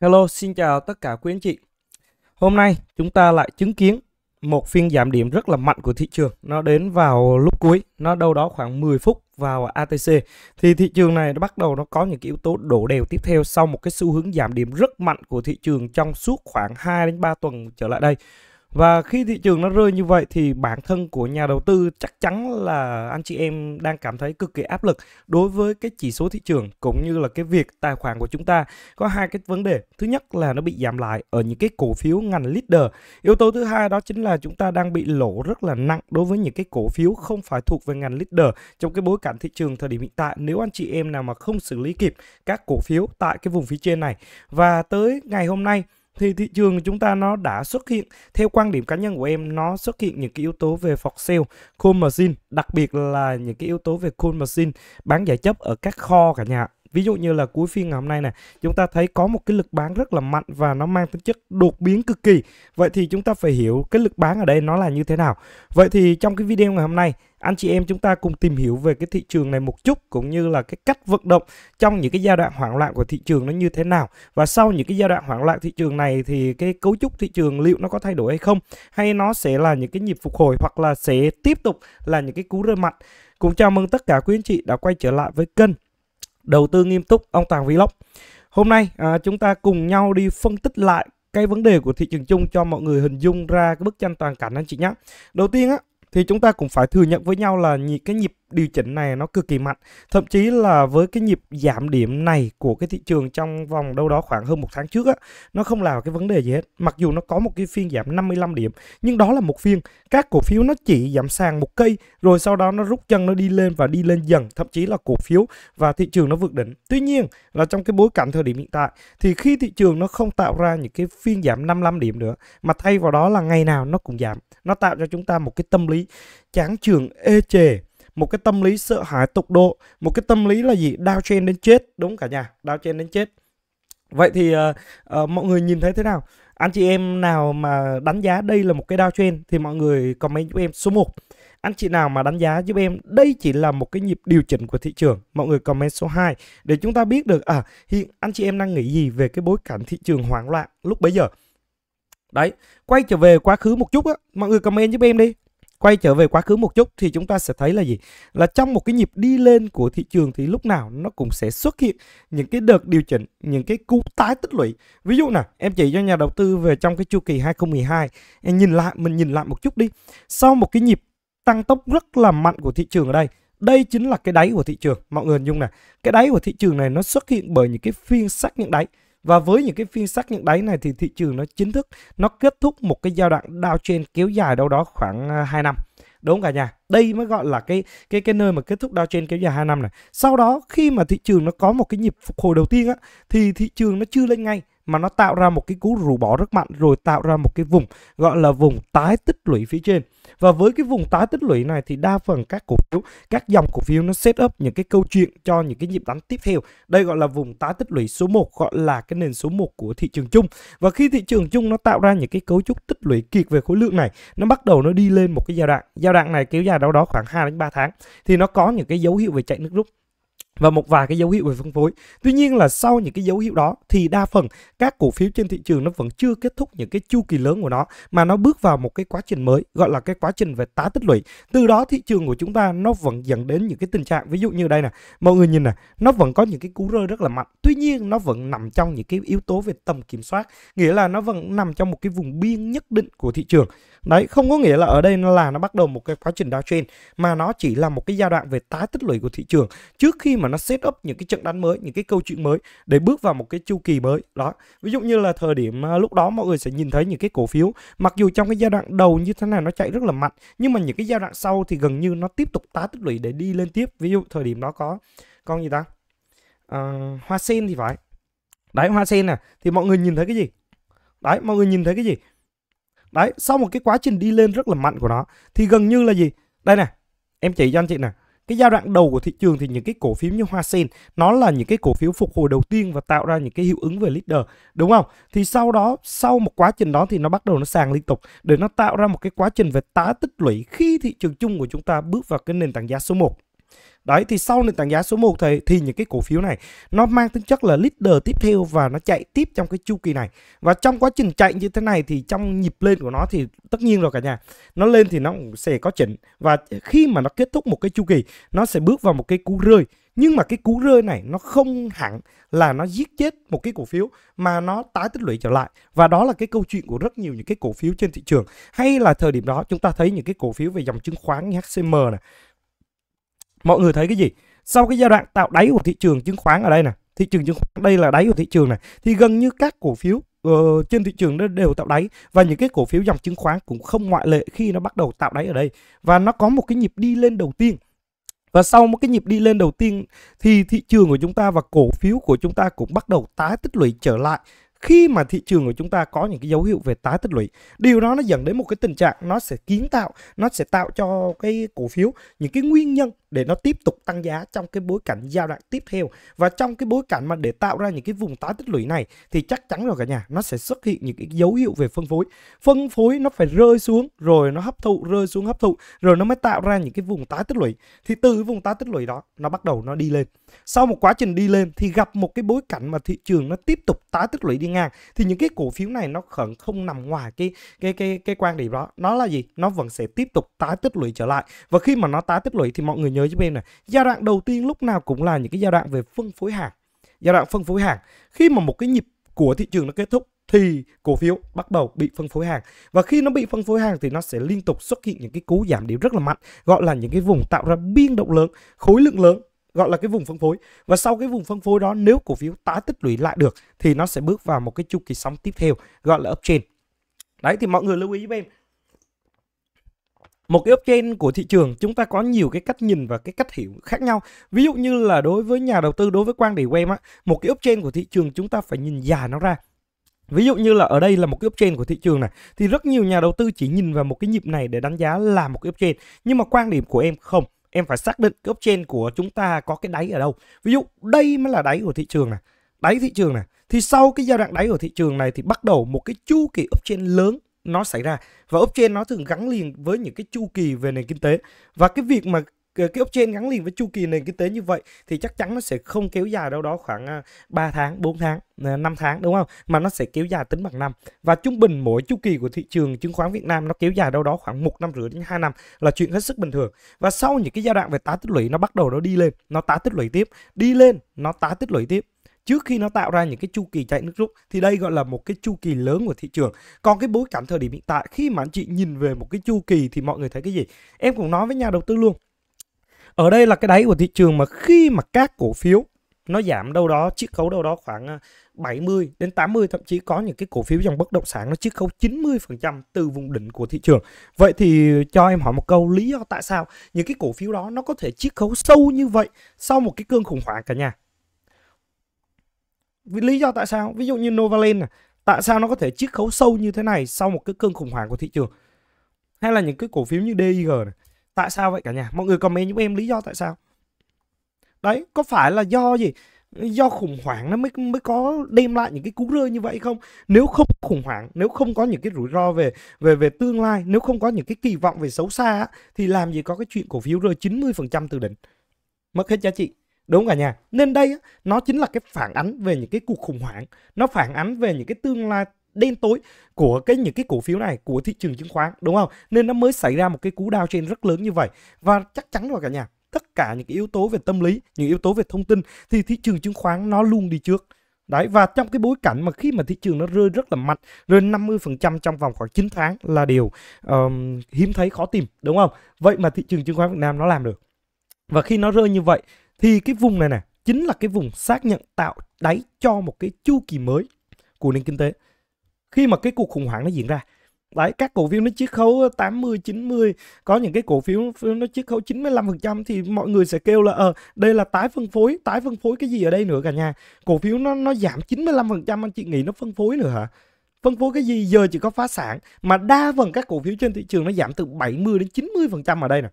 Hello, xin chào tất cả quý anh chị. Hôm nay chúng ta lại chứng kiến một phiên giảm điểm rất là mạnh của thị trường. Nó đến vào lúc cuối, nó đâu đó khoảng 10 phút vào ATC. Thì thị trường này nó bắt đầu nó có những cái yếu tố đổ đều tiếp theo sau một cái xu hướng giảm điểm rất mạnh của thị trường trong suốt khoảng 2 đến 3 tuần trở lại đây. Và khi thị trường nó rơi như vậy thì bản thân của nhà đầu tư chắc chắn là anh chị em đang cảm thấy cực kỳ áp lực đối với cái chỉ số thị trường cũng như là cái việc tài khoản của chúng ta có hai cái vấn đề. Thứ nhất là nó bị giảm lại ở những cái cổ phiếu ngành leader. Yếu tố thứ hai đó chính là chúng ta đang bị lỗ rất là nặng đối với những cái cổ phiếu không phải thuộc về ngành leader trong cái bối cảnh thị trường thời điểm hiện tại nếu anh chị em nào mà không xử lý kịp các cổ phiếu tại cái vùng phía trên này. Và tới ngày hôm nay thì thị trường của chúng ta nó đã xuất hiện theo quan điểm cá nhân của em nó xuất hiện những cái yếu tố về phọt sale, cold machine, đặc biệt là những cái yếu tố về cold machine bán giải chấp ở các kho cả nhà. Ví dụ như là cuối phiên ngày hôm nay này chúng ta thấy có một cái lực bán rất là mạnh và nó mang tính chất đột biến cực kỳ. Vậy thì chúng ta phải hiểu cái lực bán ở đây nó là như thế nào. Vậy thì trong cái video ngày hôm nay anh chị em chúng ta cùng tìm hiểu về cái thị trường này một chút cũng như là cái cách vận động trong những cái giai đoạn hoảng loạn của thị trường nó như thế nào và sau những cái giai đoạn hoảng loạn thị trường này thì cái cấu trúc thị trường liệu nó có thay đổi hay không hay nó sẽ là những cái nhịp phục hồi hoặc là sẽ tiếp tục là những cái cú rơi mạnh. cũng chào mừng tất cả quý anh chị đã quay trở lại với kênh đầu tư nghiêm túc ông Tàng Vlog hôm nay à, chúng ta cùng nhau đi phân tích lại cái vấn đề của thị trường chung cho mọi người hình dung ra cái bức tranh toàn cảnh anh chị nhé. Đầu tiên á, thì chúng ta cũng phải thừa nhận với nhau là cái nhịp điều chỉnh này nó cực kỳ mạnh thậm chí là với cái nhịp giảm điểm này của cái thị trường trong vòng đâu đó khoảng hơn một tháng trước á nó không là cái vấn đề gì hết mặc dù nó có một cái phiên giảm 55 điểm nhưng đó là một phiên các cổ phiếu nó chỉ giảm sàn một cây rồi sau đó nó rút chân nó đi lên và đi lên dần thậm chí là cổ phiếu và thị trường nó vượt đỉnh tuy nhiên là trong cái bối cảnh thời điểm hiện tại thì khi thị trường nó không tạo ra những cái phiên giảm 55 điểm nữa mà thay vào đó là ngày nào nó cũng giảm nó tạo cho chúng ta một cái tâm lý chán trường ê chề một cái tâm lý sợ hãi tục độ một cái tâm lý là gì đau trên đến chết đúng cả nhà đau trên đến chết vậy thì uh, uh, mọi người nhìn thấy thế nào anh chị em nào mà đánh giá đây là một cái đau trên thì mọi người comment giúp em số 1 anh chị nào mà đánh giá giúp em đây chỉ là một cái nhịp điều chỉnh của thị trường mọi người comment số 2 để chúng ta biết được à hiện anh chị em đang nghĩ gì về cái bối cảnh thị trường hoảng loạn lúc bấy giờ đấy quay trở về quá khứ một chút á mọi người comment giúp em đi quay trở về quá khứ một chút thì chúng ta sẽ thấy là gì là trong một cái nhịp đi lên của thị trường thì lúc nào nó cũng sẽ xuất hiện những cái đợt điều chỉnh những cái cú tái tích lũy ví dụ nè em chỉ cho nhà đầu tư về trong cái chu kỳ 2012 em nhìn lại mình nhìn lại một chút đi sau một cái nhịp tăng tốc rất là mạnh của thị trường ở đây đây chính là cái đáy của thị trường mọi người hình nè cái đáy của thị trường này nó xuất hiện bởi những cái phiên xác những đáy và với những cái phiên xác nhận đáy này thì thị trường nó chính thức nó kết thúc một cái giai đoạn đao trên kéo dài đâu đó khoảng 2 à, năm. Đúng cả nhà. Đây mới gọi là cái cái cái nơi mà kết thúc đao trên kéo dài 2 năm này. Sau đó khi mà thị trường nó có một cái nhịp phục hồi đầu tiên á thì thị trường nó chưa lên ngay mà nó tạo ra một cái cú rũ bỏ rất mạnh rồi tạo ra một cái vùng gọi là vùng tái tích lũy phía trên và với cái vùng tái tích lũy này thì đa phần các cổ phiếu các dòng cổ phiếu nó set up những cái câu chuyện cho những cái nhịp đánh tiếp theo đây gọi là vùng tái tích lũy số 1 gọi là cái nền số 1 của thị trường chung và khi thị trường chung nó tạo ra những cái cấu trúc tích lũy kiệt về khối lượng này nó bắt đầu nó đi lên một cái giai đoạn giai đoạn này kéo dài đâu đó khoảng 2 đến 3 tháng thì nó có những cái dấu hiệu về chạy nước rút và một vài cái dấu hiệu về phân phối. Tuy nhiên là sau những cái dấu hiệu đó thì đa phần các cổ phiếu trên thị trường nó vẫn chưa kết thúc những cái chu kỳ lớn của nó mà nó bước vào một cái quá trình mới gọi là cái quá trình về tá tích lũy. Từ đó thị trường của chúng ta nó vẫn dẫn đến những cái tình trạng ví dụ như đây nè, mọi người nhìn nè, nó vẫn có những cái cú rơi rất là mạnh. Tuy nhiên nó vẫn nằm trong những cái yếu tố về tầm kiểm soát, nghĩa là nó vẫn nằm trong một cái vùng biên nhất định của thị trường. Đấy, không có nghĩa là ở đây nó là nó bắt đầu một cái quá trình downtrend mà nó chỉ là một cái giai đoạn về tá tích lũy của thị trường trước khi mà mà nó set up những cái trận đánh mới những cái câu chuyện mới để bước vào một cái chu kỳ mới đó ví dụ như là thời điểm à, lúc đó mọi người sẽ nhìn thấy những cái cổ phiếu mặc dù trong cái giai đoạn đầu như thế này nó chạy rất là mạnh nhưng mà những cái giai đoạn sau thì gần như nó tiếp tục tá tích lũy để đi lên tiếp ví dụ thời điểm đó có con gì ta à, hoa sen thì phải đấy hoa sen nè thì mọi người nhìn thấy cái gì đấy mọi người nhìn thấy cái gì đấy sau một cái quá trình đi lên rất là mạnh của nó thì gần như là gì đây nè em chỉ cho anh chị nè cái giai đoạn đầu của thị trường thì những cái cổ phiếu như Hoa Sen nó là những cái cổ phiếu phục hồi đầu tiên và tạo ra những cái hiệu ứng về leader đúng không? Thì sau đó sau một quá trình đó thì nó bắt đầu nó sàng liên tục để nó tạo ra một cái quá trình về tái tích lũy khi thị trường chung của chúng ta bước vào cái nền tảng giá số 1. Đấy thì sau nền tảng giá số 1 thì thì những cái cổ phiếu này nó mang tính chất là leader tiếp theo và nó chạy tiếp trong cái chu kỳ này. Và trong quá trình chạy như thế này thì trong nhịp lên của nó thì tất nhiên rồi cả nhà. Nó lên thì nó cũng sẽ có chỉnh và khi mà nó kết thúc một cái chu kỳ nó sẽ bước vào một cái cú rơi nhưng mà cái cú rơi này nó không hẳn là nó giết chết một cái cổ phiếu mà nó tái tích lũy trở lại và đó là cái câu chuyện của rất nhiều những cái cổ phiếu trên thị trường hay là thời điểm đó chúng ta thấy những cái cổ phiếu về dòng chứng khoán như HCM này mọi người thấy cái gì sau cái giai đoạn tạo đáy của thị trường chứng khoán ở đây nè, thị trường chứng khoán đây là đáy của thị trường này thì gần như các cổ phiếu uh, trên thị trường nó đều tạo đáy và những cái cổ phiếu dòng chứng khoán cũng không ngoại lệ khi nó bắt đầu tạo đáy ở đây và nó có một cái nhịp đi lên đầu tiên và sau một cái nhịp đi lên đầu tiên thì thị trường của chúng ta và cổ phiếu của chúng ta cũng bắt đầu tái tích lũy trở lại khi mà thị trường của chúng ta có những cái dấu hiệu về tái tích lũy điều đó nó dẫn đến một cái tình trạng nó sẽ kiến tạo nó sẽ tạo cho cái cổ phiếu những cái nguyên nhân để nó tiếp tục tăng giá trong cái bối cảnh giai đoạn tiếp theo và trong cái bối cảnh mà để tạo ra những cái vùng tái tích lũy này thì chắc chắn rồi cả nhà nó sẽ xuất hiện những cái dấu hiệu về phân phối phân phối nó phải rơi xuống rồi nó hấp thụ rơi xuống hấp thụ rồi nó mới tạo ra những cái vùng tái tích lũy thì từ cái vùng tái tích lũy đó nó bắt đầu nó đi lên sau một quá trình đi lên thì gặp một cái bối cảnh mà thị trường nó tiếp tục tái tích lũy đi ngang thì những cái cổ phiếu này nó khẩn không nằm ngoài cái cái cái cái quan điểm đó nó là gì nó vẫn sẽ tiếp tục tái tích lũy trở lại và khi mà nó tái tích lũy thì mọi người nhớ giúp em này giai đoạn đầu tiên lúc nào cũng là những cái giai đoạn về phân phối hàng giai đoạn phân phối hàng khi mà một cái nhịp của thị trường nó kết thúc thì cổ phiếu bắt đầu bị phân phối hàng và khi nó bị phân phối hàng thì nó sẽ liên tục xuất hiện những cái cú giảm điểm rất là mạnh gọi là những cái vùng tạo ra biên động lớn khối lượng lớn gọi là cái vùng phân phối và sau cái vùng phân phối đó nếu cổ phiếu tái tích lũy lại được thì nó sẽ bước vào một cái chu kỳ sóng tiếp theo gọi là uptrend đấy thì mọi người lưu ý giúp em một cái uptrend của thị trường chúng ta có nhiều cái cách nhìn và cái cách hiểu khác nhau ví dụ như là đối với nhà đầu tư đối với quan điểm của em á một cái uptrend của thị trường chúng ta phải nhìn dài nó ra Ví dụ như là ở đây là một cái uptrend của thị trường này thì rất nhiều nhà đầu tư chỉ nhìn vào một cái nhịp này để đánh giá là một cái uptrend. Nhưng mà quan điểm của em không, em phải xác định cái uptrend của chúng ta có cái đáy ở đâu. Ví dụ đây mới là đáy của thị trường này, đáy thị trường này. Thì sau cái giai đoạn đáy của thị trường này thì bắt đầu một cái chu kỳ uptrend lớn nó xảy ra và blockchain nó thường gắn liền với những cái chu kỳ về nền kinh tế và cái việc mà ờ, cái blockchain gắn liền với chu kỳ nền kinh tế như vậy thì chắc chắn nó sẽ không kéo dài đâu đó khoảng 3 ờ, tháng, 4 tháng, 5 ờ, tháng đúng không? Mà nó sẽ kéo dài tính bằng năm. Và trung bình mỗi chu kỳ của thị trường chứng khoán Việt Nam nó kéo dài đâu đó khoảng 1 năm rưỡi đến 2 năm là chuyện hết sức bình thường. Và sau những cái giai đoạn về tá tích lũy nó bắt đầu nó đi lên, nó tá tích lũy tiếp, đi lên, nó tá tích lũy tiếp trước khi nó tạo ra những cái chu kỳ chạy nước rút thì đây gọi là một cái chu kỳ lớn của thị trường còn cái bối cảnh thời điểm hiện tại khi mà anh chị nhìn về một cái chu kỳ thì mọi người thấy cái gì em cũng nói với nhà đầu tư luôn ở đây là cái đáy của thị trường mà khi mà các cổ phiếu nó giảm đâu đó chiết khấu đâu đó khoảng 70 à, đến 80 thậm chí có những cái cổ phiếu dòng bất động sản nó chiết khấu 90% từ vùng đỉnh của thị trường. Vậy thì cho em hỏi một câu lý do tại sao những cái cổ phiếu đó nó có thể chiết khấu sâu như vậy sau một cái cơn khủng hoảng cả nhà? vì lý do tại sao ví dụ như Novaland này, tại sao nó có thể chiết khấu sâu như thế này sau một cái cơn khủng hoảng của thị trường hay là những cái cổ phiếu như DIG này. tại sao vậy cả nhà mọi người comment giúp em lý do tại sao đấy có phải là do gì do khủng hoảng nó mới mới có đem lại những cái cú rơi như vậy không nếu không khủng hoảng nếu không có những cái rủi ro về về về tương lai nếu không có những cái kỳ vọng về xấu xa thì làm gì có cái chuyện cổ phiếu rơi 90% từ đỉnh mất hết giá trị Đúng cả nhà. Nên đây nó chính là cái phản ánh về những cái cuộc khủng hoảng, nó phản ánh về những cái tương lai đen tối của cái những cái cổ phiếu này của thị trường chứng khoán đúng không? Nên nó mới xảy ra một cái cú đao trên rất lớn như vậy. Và chắc chắn rồi cả nhà, tất cả những cái yếu tố về tâm lý, những yếu tố về thông tin thì thị trường chứng khoán nó luôn đi trước. Đấy và trong cái bối cảnh mà khi mà thị trường nó rơi rất là mạnh, rơi 50% trong vòng khoảng 9 tháng là điều um, hiếm thấy khó tìm đúng không? Vậy mà thị trường chứng khoán Việt Nam nó làm được. Và khi nó rơi như vậy thì cái vùng này nè chính là cái vùng xác nhận tạo đáy cho một cái chu kỳ mới của nền kinh tế khi mà cái cuộc khủng hoảng nó diễn ra Đấy, các cổ phiếu nó chiết khấu 80, 90, có những cái cổ phiếu nó chiết khấu 95% thì mọi người sẽ kêu là ờ, đây là tái phân phối, tái phân phối cái gì ở đây nữa cả nhà. Cổ phiếu nó nó giảm 95% anh chị nghĩ nó phân phối nữa hả? Phân phối cái gì giờ chỉ có phá sản mà đa phần các cổ phiếu trên thị trường nó giảm từ 70 đến 90% ở đây nè.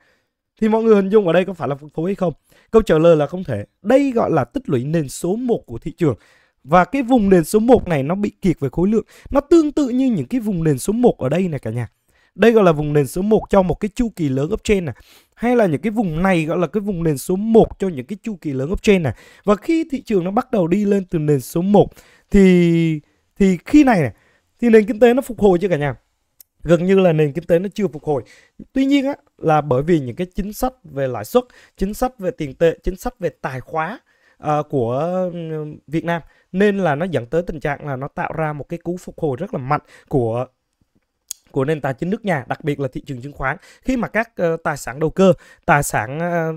Thì mọi người hình dung ở đây có phải là phân phối hay không? Câu trả lời là không thể. Đây gọi là tích lũy nền số 1 của thị trường. Và cái vùng nền số 1 này nó bị kiệt về khối lượng. Nó tương tự như những cái vùng nền số 1 ở đây này cả nhà. Đây gọi là vùng nền số 1 cho một cái chu kỳ lớn uptrend này. Hay là những cái vùng này gọi là cái vùng nền số 1 cho những cái chu kỳ lớn uptrend này. Và khi thị trường nó bắt đầu đi lên từ nền số 1 thì thì khi này này thì nền kinh tế nó phục hồi chưa cả nhà gần như là nền kinh tế nó chưa phục hồi tuy nhiên á, là bởi vì những cái chính sách về lãi suất chính sách về tiền tệ chính sách về tài khoá uh, của ừ, Việt Nam nên là nó dẫn tới tình trạng là nó tạo ra một cái cú phục hồi rất là mạnh của của nền tài chính nước nhà, đặc biệt là thị trường chứng khoán khi mà các ờ, tài sản đầu cơ, tài sản ờ,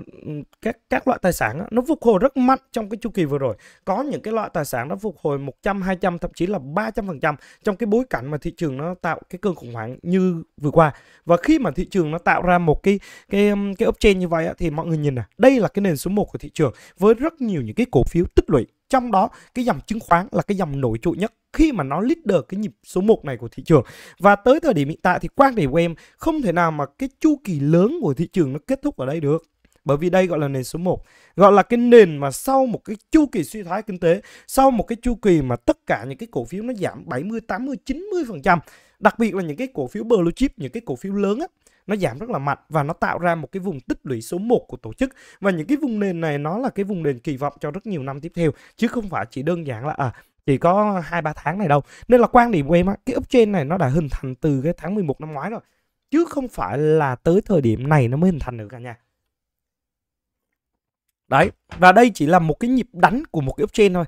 các các loại tài sản nó phục hồi rất mạnh trong cái chu kỳ vừa rồi. Có những cái loại tài sản nó phục hồi 100, 200 thậm chí là 300% trong cái bối cảnh mà thị trường nó tạo cái cơn khủng hoảng như vừa qua. Và khi mà thị trường nó tạo ra một cái cái cái uptrend như vậy thì mọi người nhìn này, đây là cái nền số 1 của thị trường với rất nhiều những cái cổ phiếu tích lũy trong đó cái dòng chứng khoán là cái dòng nổi trội nhất khi mà nó leader cái nhịp số 1 này của thị trường và tới thời điểm hiện tại thì quan điểm của em không thể nào mà cái chu kỳ lớn của thị trường nó kết thúc ở đây được bởi vì đây gọi là nền số 1 gọi là cái nền mà sau một cái chu kỳ suy thoái kinh tế sau một cái chu kỳ mà tất cả những cái cổ phiếu nó giảm 70 80 90 phần trăm đặc biệt là những cái cổ phiếu blue chip những cái cổ phiếu lớn á nó giảm rất là mạnh và nó tạo ra một cái vùng tích lũy số 1 của tổ chức và những cái vùng nền này nó là cái vùng nền kỳ vọng cho rất nhiều năm tiếp theo chứ không phải chỉ đơn giản là à chỉ có hai ba tháng này đâu nên là quan điểm của em á cái uptrend này nó đã hình thành từ cái tháng 11 năm ngoái rồi chứ không phải là tới thời điểm này nó mới hình thành được cả nhà đấy và đây chỉ là một cái nhịp đánh của một cái uptrend thôi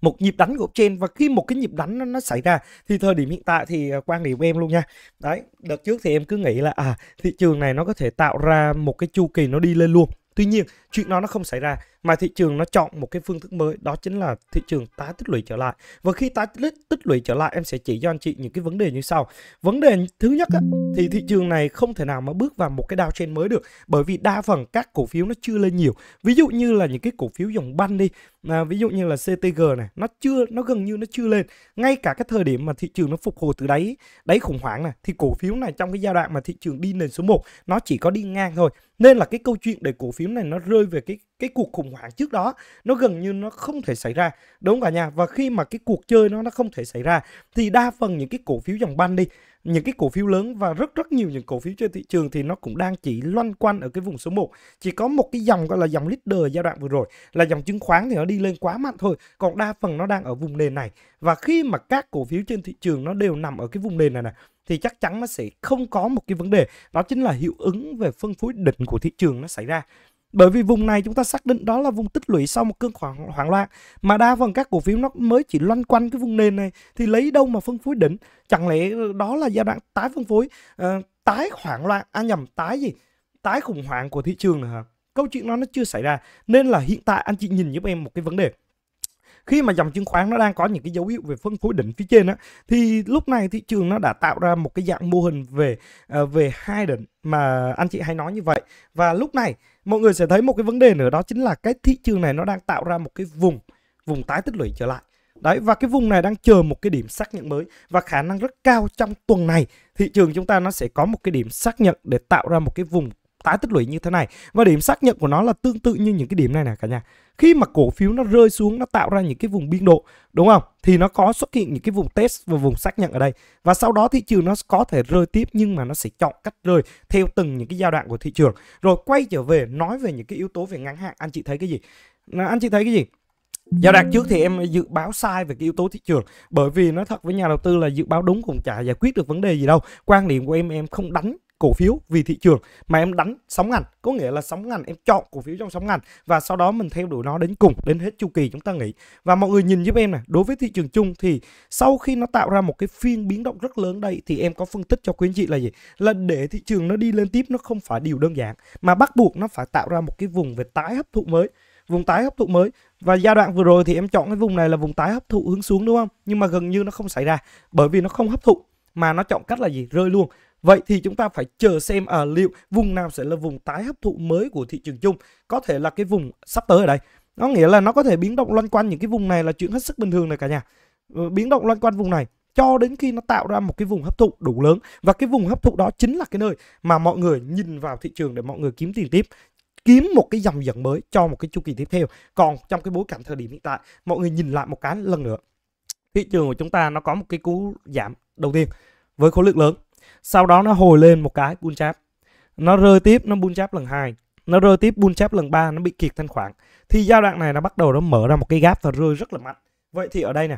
một nhịp đánh của trên và khi một cái nhịp đánh nó, nó xảy ra thì thời điểm hiện tại thì à, quan điểm của em luôn nha đấy đợt trước thì em cứ nghĩ là à thị trường này nó có thể tạo ra một cái chu kỳ nó đi lên luôn tuy nhiên chuyện đó nó không xảy ra mà thị trường nó chọn một cái phương thức mới đó chính là thị trường tái tích lũy trở lại và khi tái tích, tích lũy trở lại em sẽ chỉ cho anh chị những cái vấn đề như sau vấn đề thứ nhất á, thì thị trường này không thể nào mà bước vào một cái đao trên mới được bởi vì đa phần các cổ phiếu nó chưa lên nhiều ví dụ như là những cái cổ phiếu dòng banh đi à, ví dụ như là CTG này nó chưa nó gần như nó chưa lên ngay cả cái thời điểm mà thị trường nó phục hồi từ đáy đáy khủng hoảng này thì cổ phiếu này trong cái giai đoạn mà thị trường đi nền số 1 nó chỉ có đi ngang thôi nên là cái câu chuyện để cổ phiếu này nó rơi rơi về cái cái cuộc khủng hoảng trước đó nó gần như nó không thể xảy ra đúng cả nhà và khi mà cái cuộc chơi nó nó không thể xảy ra thì đa phần những cái cổ phiếu dòng ban đi những cái cổ phiếu lớn và rất rất nhiều những cổ phiếu trên thị trường thì nó cũng đang chỉ loanh quanh ở cái vùng số 1. Chỉ có một cái dòng gọi là dòng leader giai đoạn vừa rồi là dòng chứng khoán thì nó đi lên quá mạnh thôi, còn đa phần nó đang ở vùng nền này. Và khi mà các cổ phiếu trên thị trường nó đều nằm ở cái vùng nền này nè thì chắc chắn nó sẽ không có một cái vấn đề đó chính là hiệu ứng về phân phối định của thị trường nó xảy ra bởi vì vùng này chúng ta xác định đó là vùng tích lũy sau một cơn khoảng hoảng loạn mà đa phần các cổ phiếu nó mới chỉ loanh quanh cái vùng nền này thì lấy đâu mà phân phối đỉnh chẳng lẽ đó là giai đoạn tái phân phối uh, tái hoảng loạn à nhầm tái gì tái khủng hoảng của thị trường hả câu chuyện đó nó chưa xảy ra nên là hiện tại anh chị nhìn giúp em một cái vấn đề khi mà dòng chứng khoán nó đang có những cái dấu hiệu về phân phối đỉnh phía trên á thì lúc này thị trường nó đã tạo ra một cái dạng mô hình về uh, về hai đỉnh mà anh chị hay nói như vậy và lúc này mọi người sẽ thấy một cái vấn đề nữa đó chính là cái thị trường này nó đang tạo ra một cái vùng vùng tái tích lũy trở lại đấy và cái vùng này đang chờ một cái điểm xác nhận mới và khả năng rất cao trong tuần này thị trường chúng ta nó sẽ có một cái điểm xác nhận để tạo ra một cái vùng tái tích lũy như thế này và điểm xác nhận của nó là tương tự như những cái điểm này nè cả nhà khi mà cổ phiếu nó rơi xuống nó tạo ra những cái vùng biên độ đúng không thì nó có xuất hiện những cái vùng test và vùng xác nhận ở đây và sau đó thị trường nó có thể rơi tiếp nhưng mà nó sẽ chọn cách rơi theo từng những cái giai đoạn của thị trường rồi quay trở về nói về những cái yếu tố về ngắn hạn anh chị thấy cái gì anh chị thấy cái gì Giai đoạn trước thì em dự báo sai về cái yếu tố thị trường bởi vì nói thật với nhà đầu tư là dự báo đúng cũng chả giải quyết được vấn đề gì đâu. Quan điểm của em em không đánh cổ phiếu vì thị trường mà em đánh sóng ngành có nghĩa là sóng ngành em chọn cổ phiếu trong sóng ngành và sau đó mình theo đuổi nó đến cùng đến hết chu kỳ chúng ta nghĩ và mọi người nhìn giúp em này đối với thị trường chung thì sau khi nó tạo ra một cái phiên biến động rất lớn đây thì em có phân tích cho quý anh chị là gì là để thị trường nó đi lên tiếp nó không phải điều đơn giản mà bắt buộc nó phải tạo ra một cái vùng về tái hấp thụ mới vùng tái hấp thụ mới và giai đoạn vừa rồi thì em chọn cái vùng này là vùng tái hấp thụ hướng xuống đúng không nhưng mà gần như nó không xảy ra bởi vì nó không hấp thụ mà nó chọn cách là gì rơi luôn Vậy thì chúng ta phải chờ xem à, liệu vùng nào sẽ là vùng tái hấp thụ mới của thị trường chung. Có thể là cái vùng sắp tới ở đây. Nó nghĩa là nó có thể biến động loanh quanh những cái vùng này là chuyện hết sức bình thường này cả nhà. Ờ, biến động loanh quanh vùng này cho đến khi nó tạo ra một cái vùng hấp thụ đủ lớn và cái vùng hấp thụ đó chính là cái nơi mà mọi người nhìn vào thị trường để mọi người kiếm tiền tiếp kiếm một cái dòng dẫn mới cho một cái chu kỳ tiếp theo còn trong cái bối cảnh thời điểm hiện tại mọi người nhìn lại một cái lần nữa thị trường của chúng ta nó có một cái cú giảm đầu tiên với khối lượng lớn sau đó nó hồi lên một cái bull chap nó rơi tiếp nó bull chap lần hai nó rơi tiếp bull chap lần ba nó bị kiệt thanh khoản thì giai đoạn này nó bắt đầu nó mở ra một cái gap và rơi rất là mạnh vậy thì ở đây nè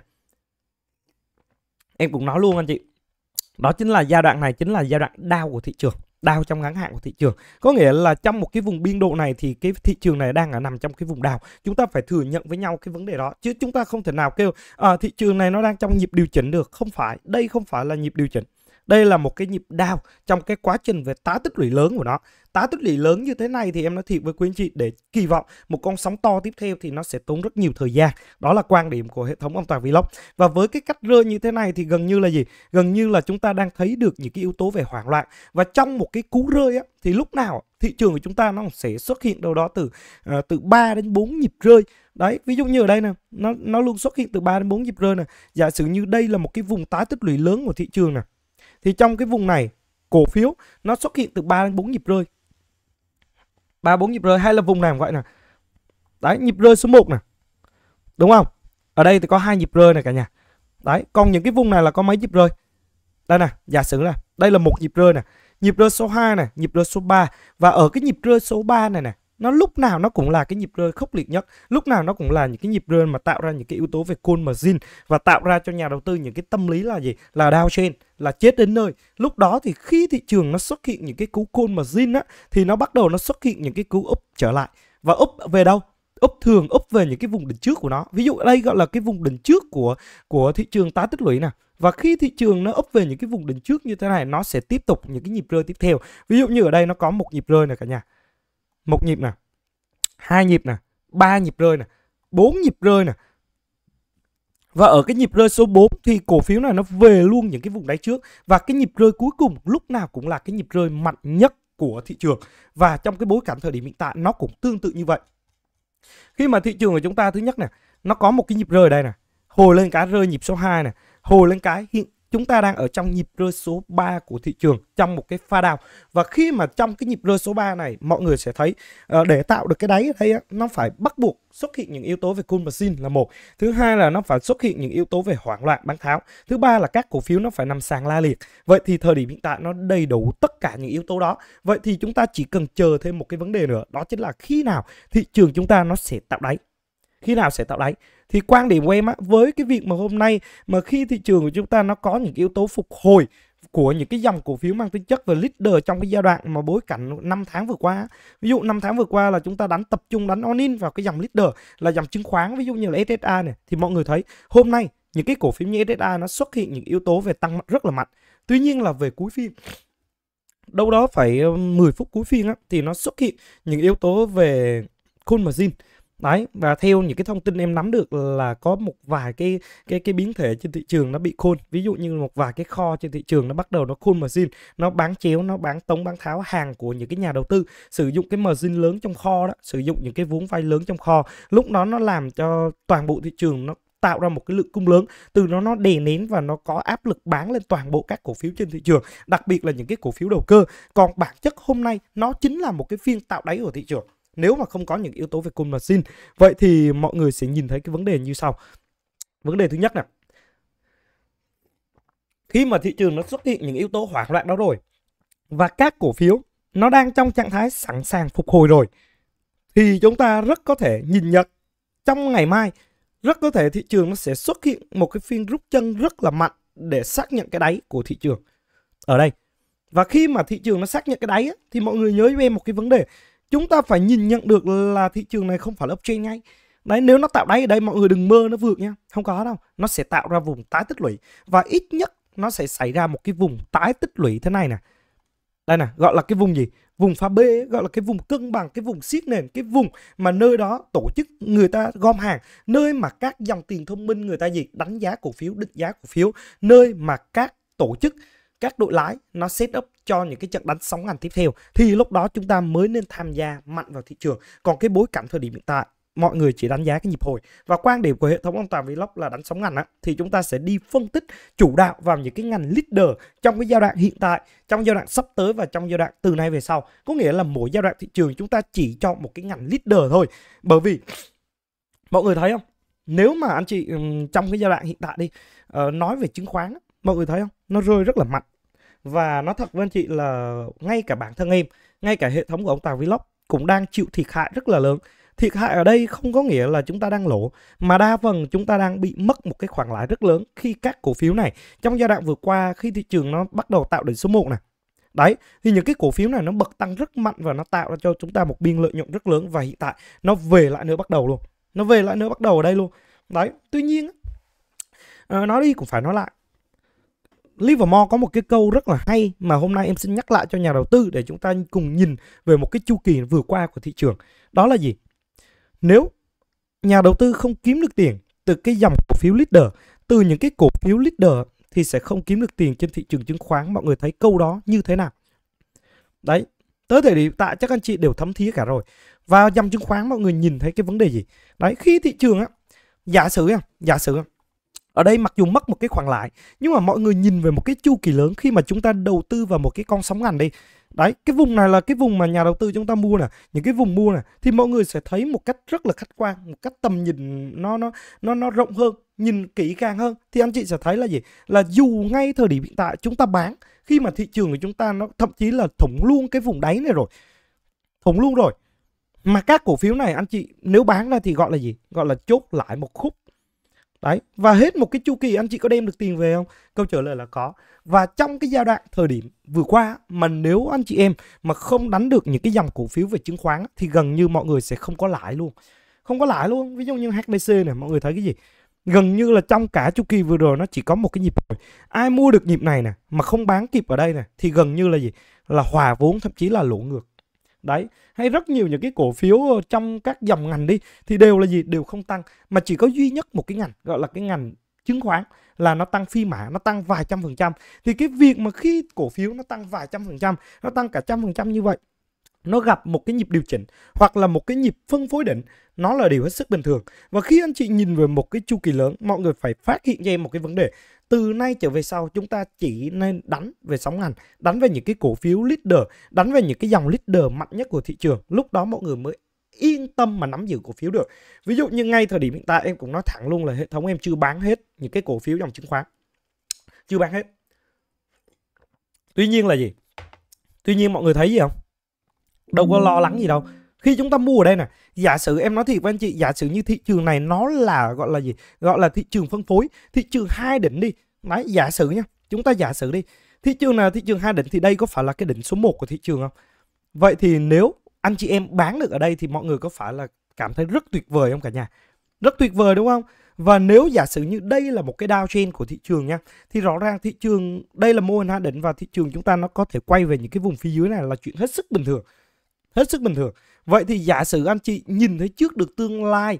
em cũng nói luôn anh chị đó chính là giai đoạn này chính là giai đoạn đau của thị trường đau trong ngắn hạn của thị trường có nghĩa là trong một cái vùng biên độ này thì cái thị trường này đang ở nằm trong cái vùng đào chúng ta phải thừa nhận với nhau cái vấn đề đó chứ chúng ta không thể nào kêu à, thị trường này nó đang trong nhịp điều chỉnh được không phải đây không phải là nhịp điều chỉnh đây là một cái nhịp đao trong cái quá trình về tá tích lũy lớn của nó tá tích lũy lớn như thế này thì em nói thiệt với quý anh chị để kỳ vọng một con sóng to tiếp theo thì nó sẽ tốn rất nhiều thời gian đó là quan điểm của hệ thống an toàn vlog và với cái cách rơi như thế này thì gần như là gì gần như là chúng ta đang thấy được những cái yếu tố về hoảng loạn và trong một cái cú rơi á, thì lúc nào thị trường của chúng ta nó sẽ xuất hiện đâu đó từ uh, từ 3 đến 4 nhịp rơi đấy ví dụ như ở đây nè nó nó luôn xuất hiện từ 3 đến 4 nhịp rơi nè giả sử như đây là một cái vùng tái tích lũy lớn của thị trường nè thì trong cái vùng này cổ phiếu nó xuất hiện từ 3 đến 4 nhịp rơi. 3 4 nhịp rơi hay là vùng này gọi là Đấy, nhịp rơi số 1 nè. Đúng không? Ở đây thì có hai nhịp rơi này cả nhà. Đấy, còn những cái vùng này là có mấy nhịp rơi? Đây nè, giả sử là đây là một nhịp rơi nè, nhịp rơi số 2 nè, nhịp rơi số 3 và ở cái nhịp rơi số 3 này nè nó lúc nào nó cũng là cái nhịp rơi khốc liệt nhất lúc nào nó cũng là những cái nhịp rơi mà tạo ra những cái yếu tố về cool margin và tạo ra cho nhà đầu tư những cái tâm lý là gì là đau trên, là chết đến nơi lúc đó thì khi thị trường nó xuất hiện những cái cú cool margin á thì nó bắt đầu nó xuất hiện những cái cú up trở lại và up về đâu úp thường úp về những cái vùng đỉnh trước của nó ví dụ đây gọi là cái vùng đỉnh trước của của thị trường tái tích lũy nè và khi thị trường nó úp về những cái vùng đỉnh trước như thế này nó sẽ tiếp tục những cái nhịp rơi tiếp theo ví dụ như ở đây nó có một nhịp rơi này cả nhà một nhịp nè hai nhịp nè ba nhịp rơi nè bốn nhịp rơi nè và ở cái nhịp rơi số 4 thì cổ phiếu này nó về luôn những cái vùng đáy trước và cái nhịp rơi cuối cùng lúc nào cũng là cái nhịp rơi mạnh nhất của thị trường và trong cái bối cảnh thời điểm hiện tại nó cũng tương tự như vậy khi mà thị trường của chúng ta thứ nhất nè nó có một cái nhịp rơi đây nè hồi lên cái rơi nhịp số 2 nè hồi lên cái hiện chúng ta đang ở trong nhịp rơi số 3 của thị trường trong một cái pha đào và khi mà trong cái nhịp rơi số 3 này mọi người sẽ thấy uh, để tạo được cái đáy ở đây á, nó phải bắt buộc xuất hiện những yếu tố về cool machine là một thứ hai là nó phải xuất hiện những yếu tố về hoảng loạn bán tháo thứ ba là các cổ phiếu nó phải nằm sàn la liệt vậy thì thời điểm hiện tại nó đầy đủ tất cả những yếu tố đó vậy thì chúng ta chỉ cần chờ thêm một cái vấn đề nữa đó chính là khi nào thị trường chúng ta nó sẽ tạo đáy khi nào sẽ tạo đáy thì quan điểm của em á với cái việc mà hôm nay mà khi thị trường của chúng ta nó có những cái yếu tố phục hồi của những cái dòng cổ phiếu mang tính chất và leader trong cái giai đoạn mà bối cảnh 5 tháng vừa qua. Ví dụ 5 tháng vừa qua là chúng ta đánh tập trung đánh all in vào cái dòng leader là dòng chứng khoán ví dụ như là SSA này thì mọi người thấy hôm nay những cái cổ phiếu như SSA nó xuất hiện những yếu tố về tăng rất là mạnh. Tuy nhiên là về cuối phiên đâu đó phải 10 phút cuối phiên á, thì nó xuất hiện những yếu tố về call margin đấy và theo những cái thông tin em nắm được là có một vài cái cái cái biến thể trên thị trường nó bị khôn ví dụ như một vài cái kho trên thị trường nó bắt đầu nó khôn margin nó bán chéo nó bán tống bán tháo hàng của những cái nhà đầu tư sử dụng cái margin lớn trong kho đó sử dụng những cái vốn vay lớn trong kho lúc đó nó làm cho toàn bộ thị trường nó tạo ra một cái lượng cung lớn từ nó nó đè nén và nó có áp lực bán lên toàn bộ các cổ phiếu trên thị trường đặc biệt là những cái cổ phiếu đầu cơ còn bản chất hôm nay nó chính là một cái phiên tạo đáy của thị trường nếu mà không có những yếu tố về côn và sin vậy thì mọi người sẽ nhìn thấy cái vấn đề như sau vấn đề thứ nhất là khi mà thị trường nó xuất hiện những yếu tố hoảng loạn đó rồi và các cổ phiếu nó đang trong trạng thái sẵn sàng phục hồi rồi thì chúng ta rất có thể nhìn nhận trong ngày mai rất có thể thị trường nó sẽ xuất hiện một cái phiên rút chân rất là mạnh để xác nhận cái đáy của thị trường ở đây và khi mà thị trường nó xác nhận cái đáy thì mọi người nhớ với em một cái vấn đề chúng ta phải nhìn nhận được là thị trường này không phải là uptrend ngay đấy nếu nó tạo đáy ở đây mọi người đừng mơ nó vượt nha không có đâu nó sẽ tạo ra vùng tái tích lũy và ít nhất nó sẽ xảy ra một cái vùng tái tích lũy thế này nè đây nè gọi là cái vùng gì vùng pha B gọi là cái vùng cân bằng cái vùng siết nền cái vùng mà nơi đó tổ chức người ta gom hàng nơi mà các dòng tiền thông minh người ta gì đánh giá cổ phiếu định giá cổ phiếu nơi mà các tổ chức các đội lái nó set up cho những cái trận đánh sóng ngành tiếp theo thì lúc đó chúng ta mới nên tham gia mạnh vào thị trường còn cái bối cảnh thời điểm hiện tại mọi người chỉ đánh giá cái nhịp hồi và quan điểm của hệ thống ông toàn Vlog là đánh sóng ngành á, thì chúng ta sẽ đi phân tích chủ đạo vào những cái ngành leader trong cái giai đoạn hiện tại trong giai đoạn sắp tới và trong giai đoạn từ nay về sau có nghĩa là mỗi giai đoạn thị trường chúng ta chỉ cho một cái ngành leader thôi bởi vì mọi người thấy không nếu mà anh chị trong cái giai đoạn hiện tại đi ờ, nói về chứng khoán mọi người thấy không nó rơi rất là mạnh và nó thật với anh chị là ngay cả bản thân em ngay cả hệ thống của ông Tào Vlog cũng đang chịu thiệt hại rất là lớn thiệt hại ở đây không có nghĩa là chúng ta đang lỗ mà đa phần chúng ta đang bị mất một cái khoản lãi rất lớn khi các cổ phiếu này trong giai đoạn vừa qua khi thị trường nó bắt đầu tạo đỉnh số 1 này Đấy, thì những cái cổ phiếu này nó bật tăng rất mạnh và nó tạo ra cho chúng ta một biên lợi nhuận rất lớn và hiện tại nó về lại nữa bắt đầu luôn. Nó về lại nữa bắt đầu ở đây luôn. Đấy, tuy nhiên à, nói đi cũng phải nói lại Livermore có một cái câu rất là hay mà hôm nay em xin nhắc lại cho nhà đầu tư để chúng ta cùng nhìn về một cái chu kỳ vừa qua của thị trường. Đó là gì? Nếu nhà đầu tư không kiếm được tiền từ cái dòng cổ phiếu leader, từ những cái cổ phiếu leader thì sẽ không kiếm được tiền trên thị trường chứng khoán. Mọi người thấy câu đó như thế nào? Đấy, tới thời điểm tại chắc anh chị đều thấm thía cả rồi. Và dòng chứng khoán mọi người nhìn thấy cái vấn đề gì? Đấy, khi thị trường á, giả sử giả sử ở đây mặc dù mất một cái khoản lãi nhưng mà mọi người nhìn về một cái chu kỳ lớn khi mà chúng ta đầu tư vào một cái con sóng ngành đi đấy cái vùng này là cái vùng mà nhà đầu tư chúng ta mua nè những cái vùng mua nè thì mọi người sẽ thấy một cách rất là khách quan một cách tầm nhìn nó nó nó nó rộng hơn nhìn kỹ càng hơn thì anh chị sẽ thấy là gì là dù ngay thời điểm hiện tại chúng ta bán khi mà thị trường của chúng ta nó thậm chí là thủng luôn cái vùng đáy này rồi thủng luôn rồi mà các cổ phiếu này anh chị nếu bán ra thì gọi là gì gọi là chốt lại một khúc đấy và hết một cái chu kỳ anh chị có đem được tiền về không câu trả lời là có và trong cái giai đoạn thời điểm vừa qua mà nếu anh chị em mà không đánh được những cái dòng cổ phiếu về chứng khoán thì gần như mọi người sẽ không có lãi luôn không có lãi luôn ví dụ như HDC này mọi người thấy cái gì gần như là trong cả chu kỳ vừa rồi nó chỉ có một cái nhịp rồi. ai mua được nhịp này nè mà không bán kịp ở đây nè thì gần như là gì là hòa vốn thậm chí là lỗ ngược đấy hay rất nhiều những cái cổ phiếu ờ, trong các dòng ngành đi thì đều là gì đều không tăng mà chỉ có duy nhất một cái ngành gọi là cái ngành chứng khoán là nó tăng phi mã nó tăng vài trăm phần trăm thì cái việc mà khi cổ phiếu nó tăng vài trăm phần trăm nó tăng cả trăm phần trăm như vậy nó gặp một cái nhịp điều chỉnh hoặc là một cái nhịp phân phối đỉnh nó là điều hết sức bình thường và khi anh chị nhìn về một cái chu kỳ lớn mọi người phải phát hiện cho em một cái vấn đề từ nay trở về sau chúng ta chỉ nên đánh về sóng ngành, đánh về những cái cổ phiếu leader, đánh về những cái dòng leader mạnh nhất của thị trường. Lúc đó mọi người mới yên tâm mà nắm giữ cổ phiếu được. Ví dụ như ngay thời điểm hiện tại em cũng nói thẳng luôn là hệ thống em chưa bán hết những cái cổ phiếu dòng chứng khoán. Chưa bán hết. Tuy nhiên là gì? Tuy nhiên mọi người thấy gì không? Đâu có lo lắng gì đâu khi chúng ta mua ở đây nè giả sử em nói thiệt với anh chị giả sử như thị trường này nó là gọi là gì gọi là thị trường phân phối thị trường hai đỉnh đi đấy giả sử nhá chúng ta giả sử đi thị trường nào thị trường hai đỉnh thì đây có phải là cái đỉnh số 1 của thị trường không vậy thì nếu anh chị em bán được ở đây thì mọi người có phải là cảm thấy rất tuyệt vời không cả nhà rất tuyệt vời đúng không và nếu giả sử như đây là một cái downtrend của thị trường nha Thì rõ ràng thị trường đây là mô hình hạ đỉnh và thị trường chúng ta nó có thể quay về những cái vùng phía dưới này là chuyện hết sức bình thường hết sức bình thường vậy thì giả sử anh chị nhìn thấy trước được tương lai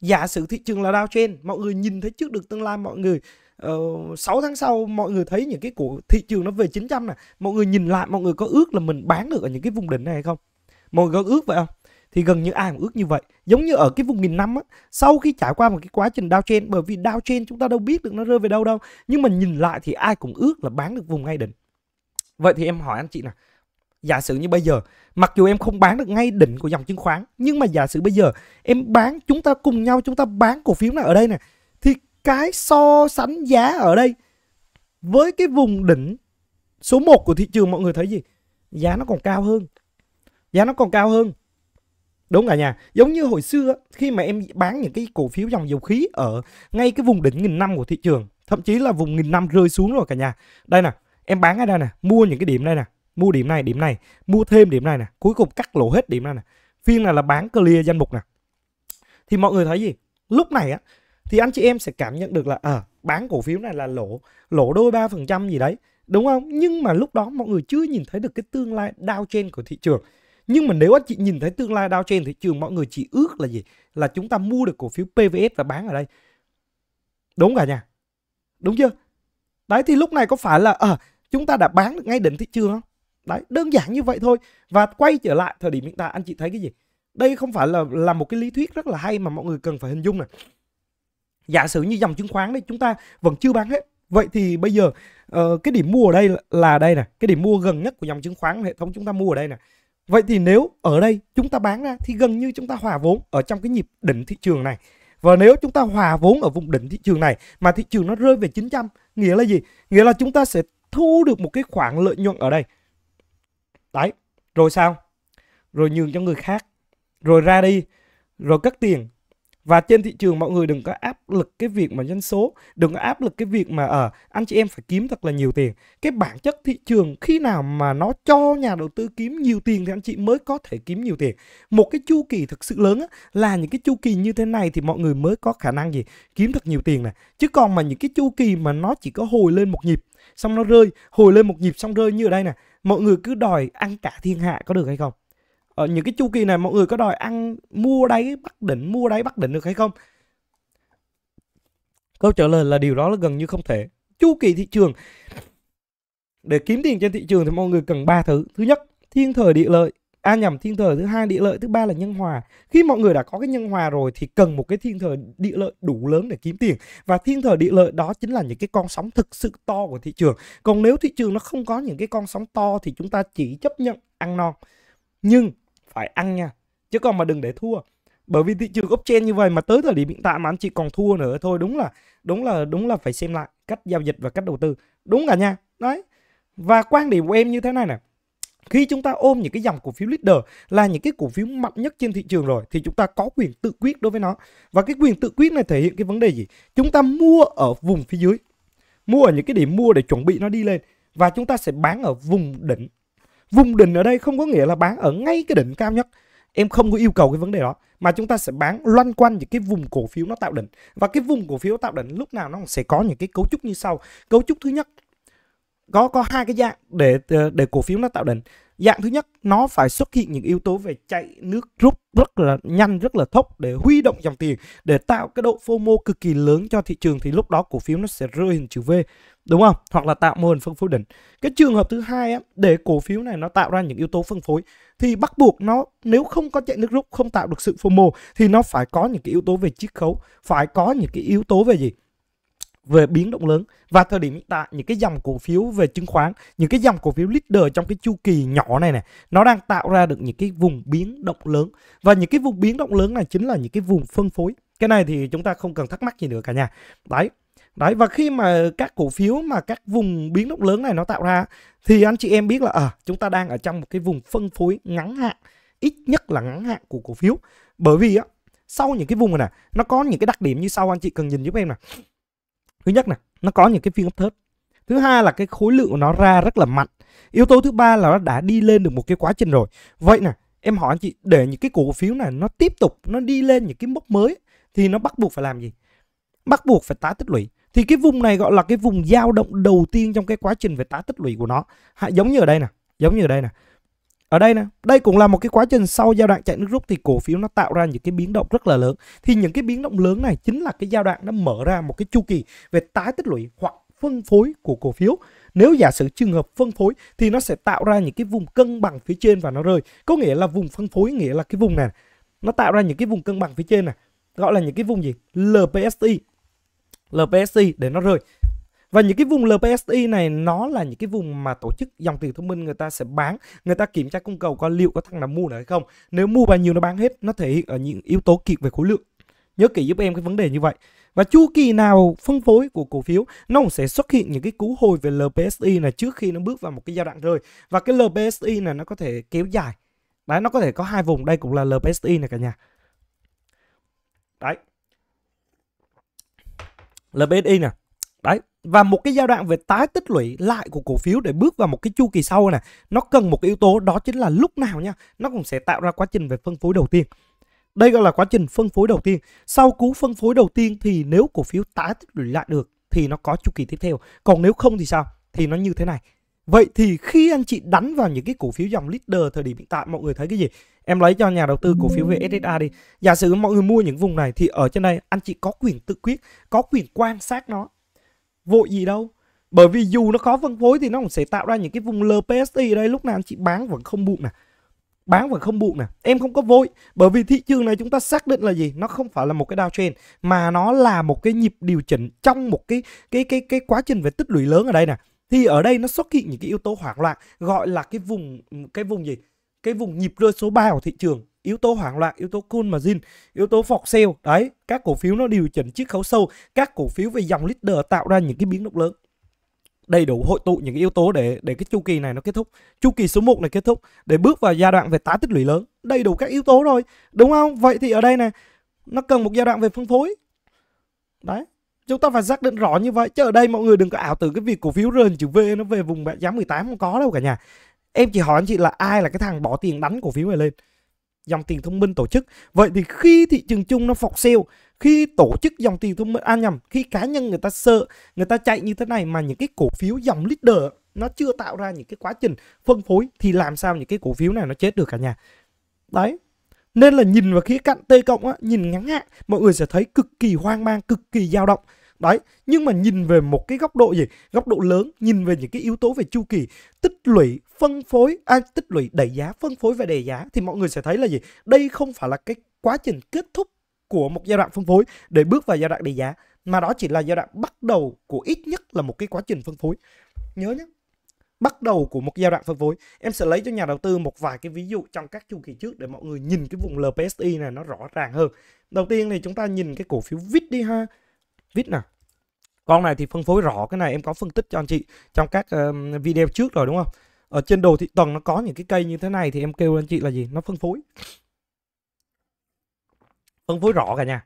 giả sử thị trường là downtrend mọi người nhìn thấy trước được tương lai mọi người ờ, uh, 6 tháng sau mọi người thấy những cái của thị trường nó về 900 nè mọi người nhìn lại mọi người có ước là mình bán được ở những cái vùng đỉnh này hay không mọi người có ước vậy không thì gần như ai cũng ước như vậy giống như ở cái vùng nghìn năm á sau khi trải qua một cái quá trình downtrend bởi vì downtrend chúng ta đâu biết được nó rơi về đâu đâu nhưng mà nhìn lại thì ai cũng ước là bán được vùng ngay đỉnh vậy thì em hỏi anh chị nè giả sử như bây giờ mặc dù em không bán được ngay đỉnh của dòng chứng khoán nhưng mà giả sử bây giờ em bán chúng ta cùng nhau chúng ta bán cổ phiếu này ở đây nè thì cái so sánh giá ở đây với cái vùng đỉnh số 1 của thị trường mọi người thấy gì giá nó còn cao hơn giá nó còn cao hơn đúng cả nhà giống như hồi xưa khi mà em bán những cái cổ phiếu dòng dầu khí ở ngay cái vùng đỉnh nghìn năm của thị trường thậm chí là vùng nghìn năm rơi xuống rồi cả nhà đây nè em bán ở đây nè mua những cái điểm đây nè mua điểm này điểm này mua thêm điểm này nè cuối cùng cắt lỗ hết điểm này nè phiên này là bán clear danh mục nè thì mọi người thấy gì lúc này á thì anh chị em sẽ cảm nhận được là à, bán cổ phiếu này là lỗ lỗ đôi ba phần trăm gì đấy đúng không nhưng mà lúc đó mọi người chưa nhìn thấy được cái tương lai trên của thị trường nhưng mà nếu anh chị nhìn thấy tương lai trên thị trường mọi người chỉ ước là gì là chúng ta mua được cổ phiếu PVS và bán ở đây đúng cả nhà đúng chưa đấy thì lúc này có phải là à, chúng ta đã bán được ngay đỉnh thị trường không đấy đơn giản như vậy thôi và quay trở lại thời điểm hiện tại anh chị thấy cái gì đây không phải là là một cái lý thuyết rất là hay mà mọi người cần phải hình dung này giả sử như dòng chứng khoán đấy chúng ta vẫn chưa bán hết vậy thì bây giờ uh, cái điểm mua ở đây là, là đây nè cái điểm mua gần nhất của dòng chứng khoán hệ thống chúng ta mua ở đây nè vậy thì nếu ở đây chúng ta bán ra thì gần như chúng ta hòa vốn ở trong cái nhịp đỉnh thị trường này và nếu chúng ta hòa vốn ở vùng đỉnh thị trường này mà thị trường nó rơi về 900 nghĩa là gì nghĩa là chúng ta sẽ thu được một cái khoản lợi nhuận ở đây đấy rồi sao rồi nhường cho người khác rồi ra đi rồi cất tiền và trên thị trường mọi người đừng có áp lực cái việc mà doanh số đừng có áp lực cái việc mà ở ờ, uh, anh chị em phải kiếm thật là nhiều tiền cái bản chất thị trường khi nào mà nó cho nhà đầu tư kiếm nhiều tiền thì anh chị mới có thể kiếm nhiều tiền một cái chu kỳ thực sự lớn á, là những cái chu kỳ như thế này thì mọi người mới có khả năng gì kiếm thật nhiều tiền này chứ còn mà những cái chu kỳ mà nó chỉ có hồi lên một nhịp xong nó rơi hồi lên một nhịp xong rơi như ở đây này mọi người cứ đòi ăn cả thiên hạ có được hay không ở ờ, những cái chu kỳ này mọi người có đòi ăn mua đáy bắt đỉnh mua đáy bắt đỉnh được hay không câu trả lời là điều đó là gần như không thể chu kỳ thị trường để kiếm tiền trên thị trường thì mọi người cần ba thứ thứ nhất thiên thời địa lợi à nhầm thiên thời thứ hai địa lợi thứ ba là nhân hòa khi mọi người đã có cái nhân hòa rồi thì cần một cái thiên thời địa lợi đủ lớn để kiếm tiền và thiên thời địa lợi đó chính là những cái con sóng thực sự to của thị trường còn nếu thị trường nó không có những cái con sóng to thì chúng ta chỉ chấp nhận ăn non nhưng phải ăn nha chứ còn mà đừng để thua bởi vì thị trường blockchain như vậy mà tới thời điểm hiện tại mà anh chị còn thua nữa thôi đúng là đúng là đúng là phải xem lại cách giao dịch và cách đầu tư đúng cả nha đấy và quan điểm của em như thế này nè khi chúng ta ôm những cái dòng cổ phiếu leader là những cái cổ phiếu mạnh nhất trên thị trường rồi thì chúng ta có quyền tự quyết đối với nó và cái quyền tự quyết này thể hiện cái vấn đề gì chúng ta mua ở vùng phía dưới mua ở những cái điểm mua để chuẩn bị nó đi lên và chúng ta sẽ bán ở vùng đỉnh vùng đỉnh ở đây không có nghĩa là bán ở ngay cái đỉnh cao nhất em không có yêu cầu cái vấn đề đó mà chúng ta sẽ bán loanh quanh những cái vùng cổ phiếu nó tạo đỉnh và cái vùng cổ phiếu tạo đỉnh lúc nào nó sẽ có những cái cấu trúc như sau cấu trúc thứ nhất có có hai cái dạng để ờ, để cổ phiếu nó tạo đỉnh dạng thứ nhất nó phải xuất hiện những yếu tố về chạy nước rút rất là nhanh rất là thốc để huy động dòng tiền để tạo cái độ FOMO cực kỳ lớn cho thị trường thì lúc đó cổ phiếu nó sẽ rơi hình chữ V đúng không hoặc là tạo mô hình phân phối đỉnh cái trường hợp thứ hai á, để cổ phiếu này nó tạo ra những yếu tố phân phối thì bắt buộc nó nếu không có chạy nước rút không tạo được sự FOMO thì nó phải có những cái yếu tố về chiết khấu phải có những cái yếu tố về gì về biến động lớn và thời điểm hiện tại những cái dòng cổ phiếu về chứng khoán những cái dòng cổ phiếu leader trong cái chu kỳ nhỏ này này nó đang tạo ra được những cái vùng biến động lớn và những cái vùng biến động lớn này chính là những cái vùng phân phối cái này thì chúng ta không cần thắc mắc gì nữa cả nhà đấy đấy và khi mà các cổ phiếu mà các vùng biến động lớn này nó tạo ra thì anh chị em biết là à, chúng ta đang ở trong một cái vùng phân phối ngắn hạn ít nhất là ngắn hạn của cổ phiếu bởi vì á sau những cái vùng này nè nó có những cái đặc điểm như sau anh chị cần nhìn giúp em nè thứ nhất này nó có những cái phiên áp thớt thứ hai là cái khối lượng của nó ra rất là mạnh yếu tố thứ ba là nó đã đi lên được một cái quá trình rồi vậy nè em hỏi anh chị để những cái cổ phiếu này nó tiếp tục nó đi lên những cái mốc mới thì nó bắt buộc phải làm gì bắt buộc phải tái tích lũy thì cái vùng này gọi là cái vùng dao động đầu tiên trong cái quá trình về tái tích lũy của nó giống như ở đây nè giống như ở đây nè ở đây nè đây cũng là một cái quá trình sau giai đoạn chạy nước rút thì cổ phiếu nó tạo ra những cái biến động rất là lớn thì những cái biến động lớn này chính là cái giai đoạn nó mở ra một cái chu kỳ về tái tích lũy hoặc phân phối của cổ phiếu nếu giả sử trường hợp phân phối thì nó sẽ tạo ra những cái vùng cân bằng phía trên và nó rơi có nghĩa là vùng phân phối nghĩa là cái vùng này nó tạo ra những cái vùng cân bằng phía trên này gọi là những cái vùng gì LPSI LPSI để nó rơi và những cái vùng LPSI này nó là những cái vùng mà tổ chức dòng tiền thông minh người ta sẽ bán người ta kiểm tra cung cầu coi liệu có thằng nào mua nữa hay không nếu mua bao nhiêu nó bán hết nó thể hiện ở những yếu tố kiệt về khối lượng nhớ kỹ giúp em cái vấn đề như vậy và chu kỳ nào phân phối của cổ phiếu nó cũng sẽ xuất hiện những cái cú hồi về LPSI này trước khi nó bước vào một cái giai đoạn rơi và cái LPSI này nó có thể kéo dài đấy nó có thể có hai vùng đây cũng là LPSI này cả nhà đấy LPSI này và một cái giai đoạn về tái tích lũy lại của cổ phiếu để bước vào một cái chu kỳ sau này nó cần một cái yếu tố đó chính là lúc nào nha nó cũng sẽ tạo ra quá trình về phân phối đầu tiên đây gọi là quá trình phân phối đầu tiên sau cú phân phối đầu tiên thì nếu cổ phiếu tái tích lũy lại được thì nó có chu kỳ tiếp theo còn nếu không thì sao thì nó như thế này vậy thì khi anh chị đánh vào những cái cổ phiếu dòng leader thời điểm hiện tại mọi người thấy cái gì em lấy cho nhà đầu tư cổ phiếu về đi giả sử mọi người mua những vùng này thì ở trên đây anh chị có quyền tự quyết có quyền quan sát nó vội gì đâu bởi vì dù nó khó phân phối thì nó cũng sẽ tạo ra những cái vùng LPSI đây lúc nào chị bán vẫn không buộc nè bán vẫn không buộc nè em không có vội bởi vì thị trường này chúng ta xác định là gì nó không phải là một cái downtrend mà nó là một cái nhịp điều chỉnh trong một cái cái cái cái quá trình về tích lũy lớn ở đây nè thì ở đây nó xuất hiện những cái yếu tố hoảng loạn gọi là cái vùng cái vùng gì cái vùng nhịp rơi số 3 của thị trường yếu tố hoảng loạn, yếu tố cool margin, yếu tố phọc sale. Đấy, các cổ phiếu nó điều chỉnh chiếc khấu sâu, các cổ phiếu về dòng leader tạo ra những cái biến động lớn đầy đủ hội tụ những cái yếu tố để để cái chu kỳ này nó kết thúc. Chu kỳ số 1 này kết thúc để bước vào giai đoạn về tái tích lũy lớn, đầy đủ các yếu tố rồi, đúng không? Vậy thì ở đây nè, nó cần một giai đoạn về phân phối. Đấy, chúng ta phải xác định rõ như vậy chứ ở đây mọi người đừng có ảo tưởng cái việc cổ phiếu rơi chữ V nó về vùng giá 18 không có đâu cả nhà. Em chỉ hỏi anh chị là ai là cái thằng bỏ tiền đánh cổ phiếu này lên dòng tiền thông minh tổ chức vậy thì khi thị trường chung nó phọc sale khi tổ chức dòng tiền thông minh à nhầm khi cá nhân người ta sợ người ta chạy như thế này mà những cái cổ phiếu dòng leader nó chưa tạo ra những cái quá trình phân phối thì làm sao những cái cổ phiếu này nó chết được cả nhà đấy nên là nhìn vào khía cạnh t cộng á nhìn ngắn hạn mọi người sẽ thấy cực kỳ hoang mang cực kỳ dao động Đấy, nhưng mà nhìn về một cái góc độ gì? Góc độ lớn, nhìn về những cái yếu tố về chu kỳ tích lũy, phân phối, à, tích lũy đẩy giá, phân phối và đẩy giá thì mọi người sẽ thấy là gì? Đây không phải là cái quá trình kết thúc của một giai đoạn phân phối để bước vào giai đoạn đẩy giá mà đó chỉ là giai đoạn bắt đầu của ít nhất là một cái quá trình phân phối. Nhớ nhé, bắt đầu của một giai đoạn phân phối. Em sẽ lấy cho nhà đầu tư một vài cái ví dụ trong các chu kỳ trước để mọi người nhìn cái vùng LPSI này nó rõ ràng hơn. Đầu tiên thì chúng ta nhìn cái cổ phiếu VIT đi ha. VIT nào con này thì phân phối rõ cái này em có phân tích cho anh chị trong các uh, video trước rồi đúng không ở trên đồ thị tuần nó có những cái cây như thế này thì em kêu anh chị là gì nó phân phối phân phối rõ cả nhà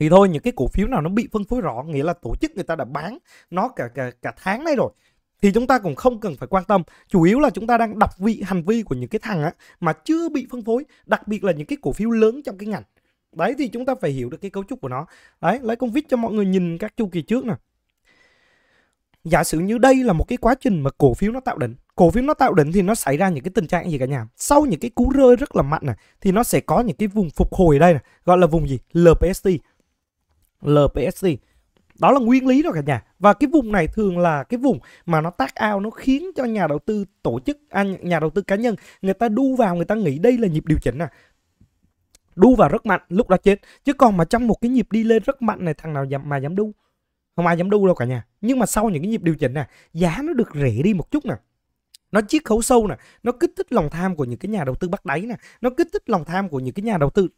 thì thôi những cái cổ phiếu nào nó bị phân phối rõ nghĩa là tổ chức người ta đã bán nó cả cả, cả tháng nay rồi thì chúng ta cũng không cần phải quan tâm chủ yếu là chúng ta đang đọc vị hành vi của những cái thằng á mà chưa bị phân phối đặc biệt là những cái cổ phiếu lớn trong cái ngành đấy thì chúng ta phải hiểu được cái cấu trúc của nó đấy lấy con vít cho mọi người nhìn các chu kỳ trước nè giả sử như đây là một cái quá trình mà cổ phiếu nó tạo đỉnh cổ phiếu nó tạo đỉnh thì nó xảy ra những cái tình trạng gì cả nhà sau những cái cú rơi rất là mạnh này thì nó sẽ có những cái vùng phục hồi đây này gọi là vùng gì LPST LPST đó là nguyên lý rồi cả nhà và cái vùng này thường là cái vùng mà nó tác ao nó khiến cho nhà đầu tư tổ chức à, nhà đầu tư cá nhân người ta đu vào người ta nghĩ đây là nhịp điều chỉnh à đu vào rất mạnh lúc đó chết chứ còn mà trong một cái nhịp đi lên rất mạnh này thằng nào dám mà dám đu không ai dám đu đâu cả nhà nhưng mà sau những cái nhịp điều chỉnh nè giá nó được rẻ đi một chút nè nó chiết khấu sâu nè nó kích thích lòng tham của những cái nhà đầu tư bắt đáy nè nó kích thích lòng tham của những cái nhà đầu tư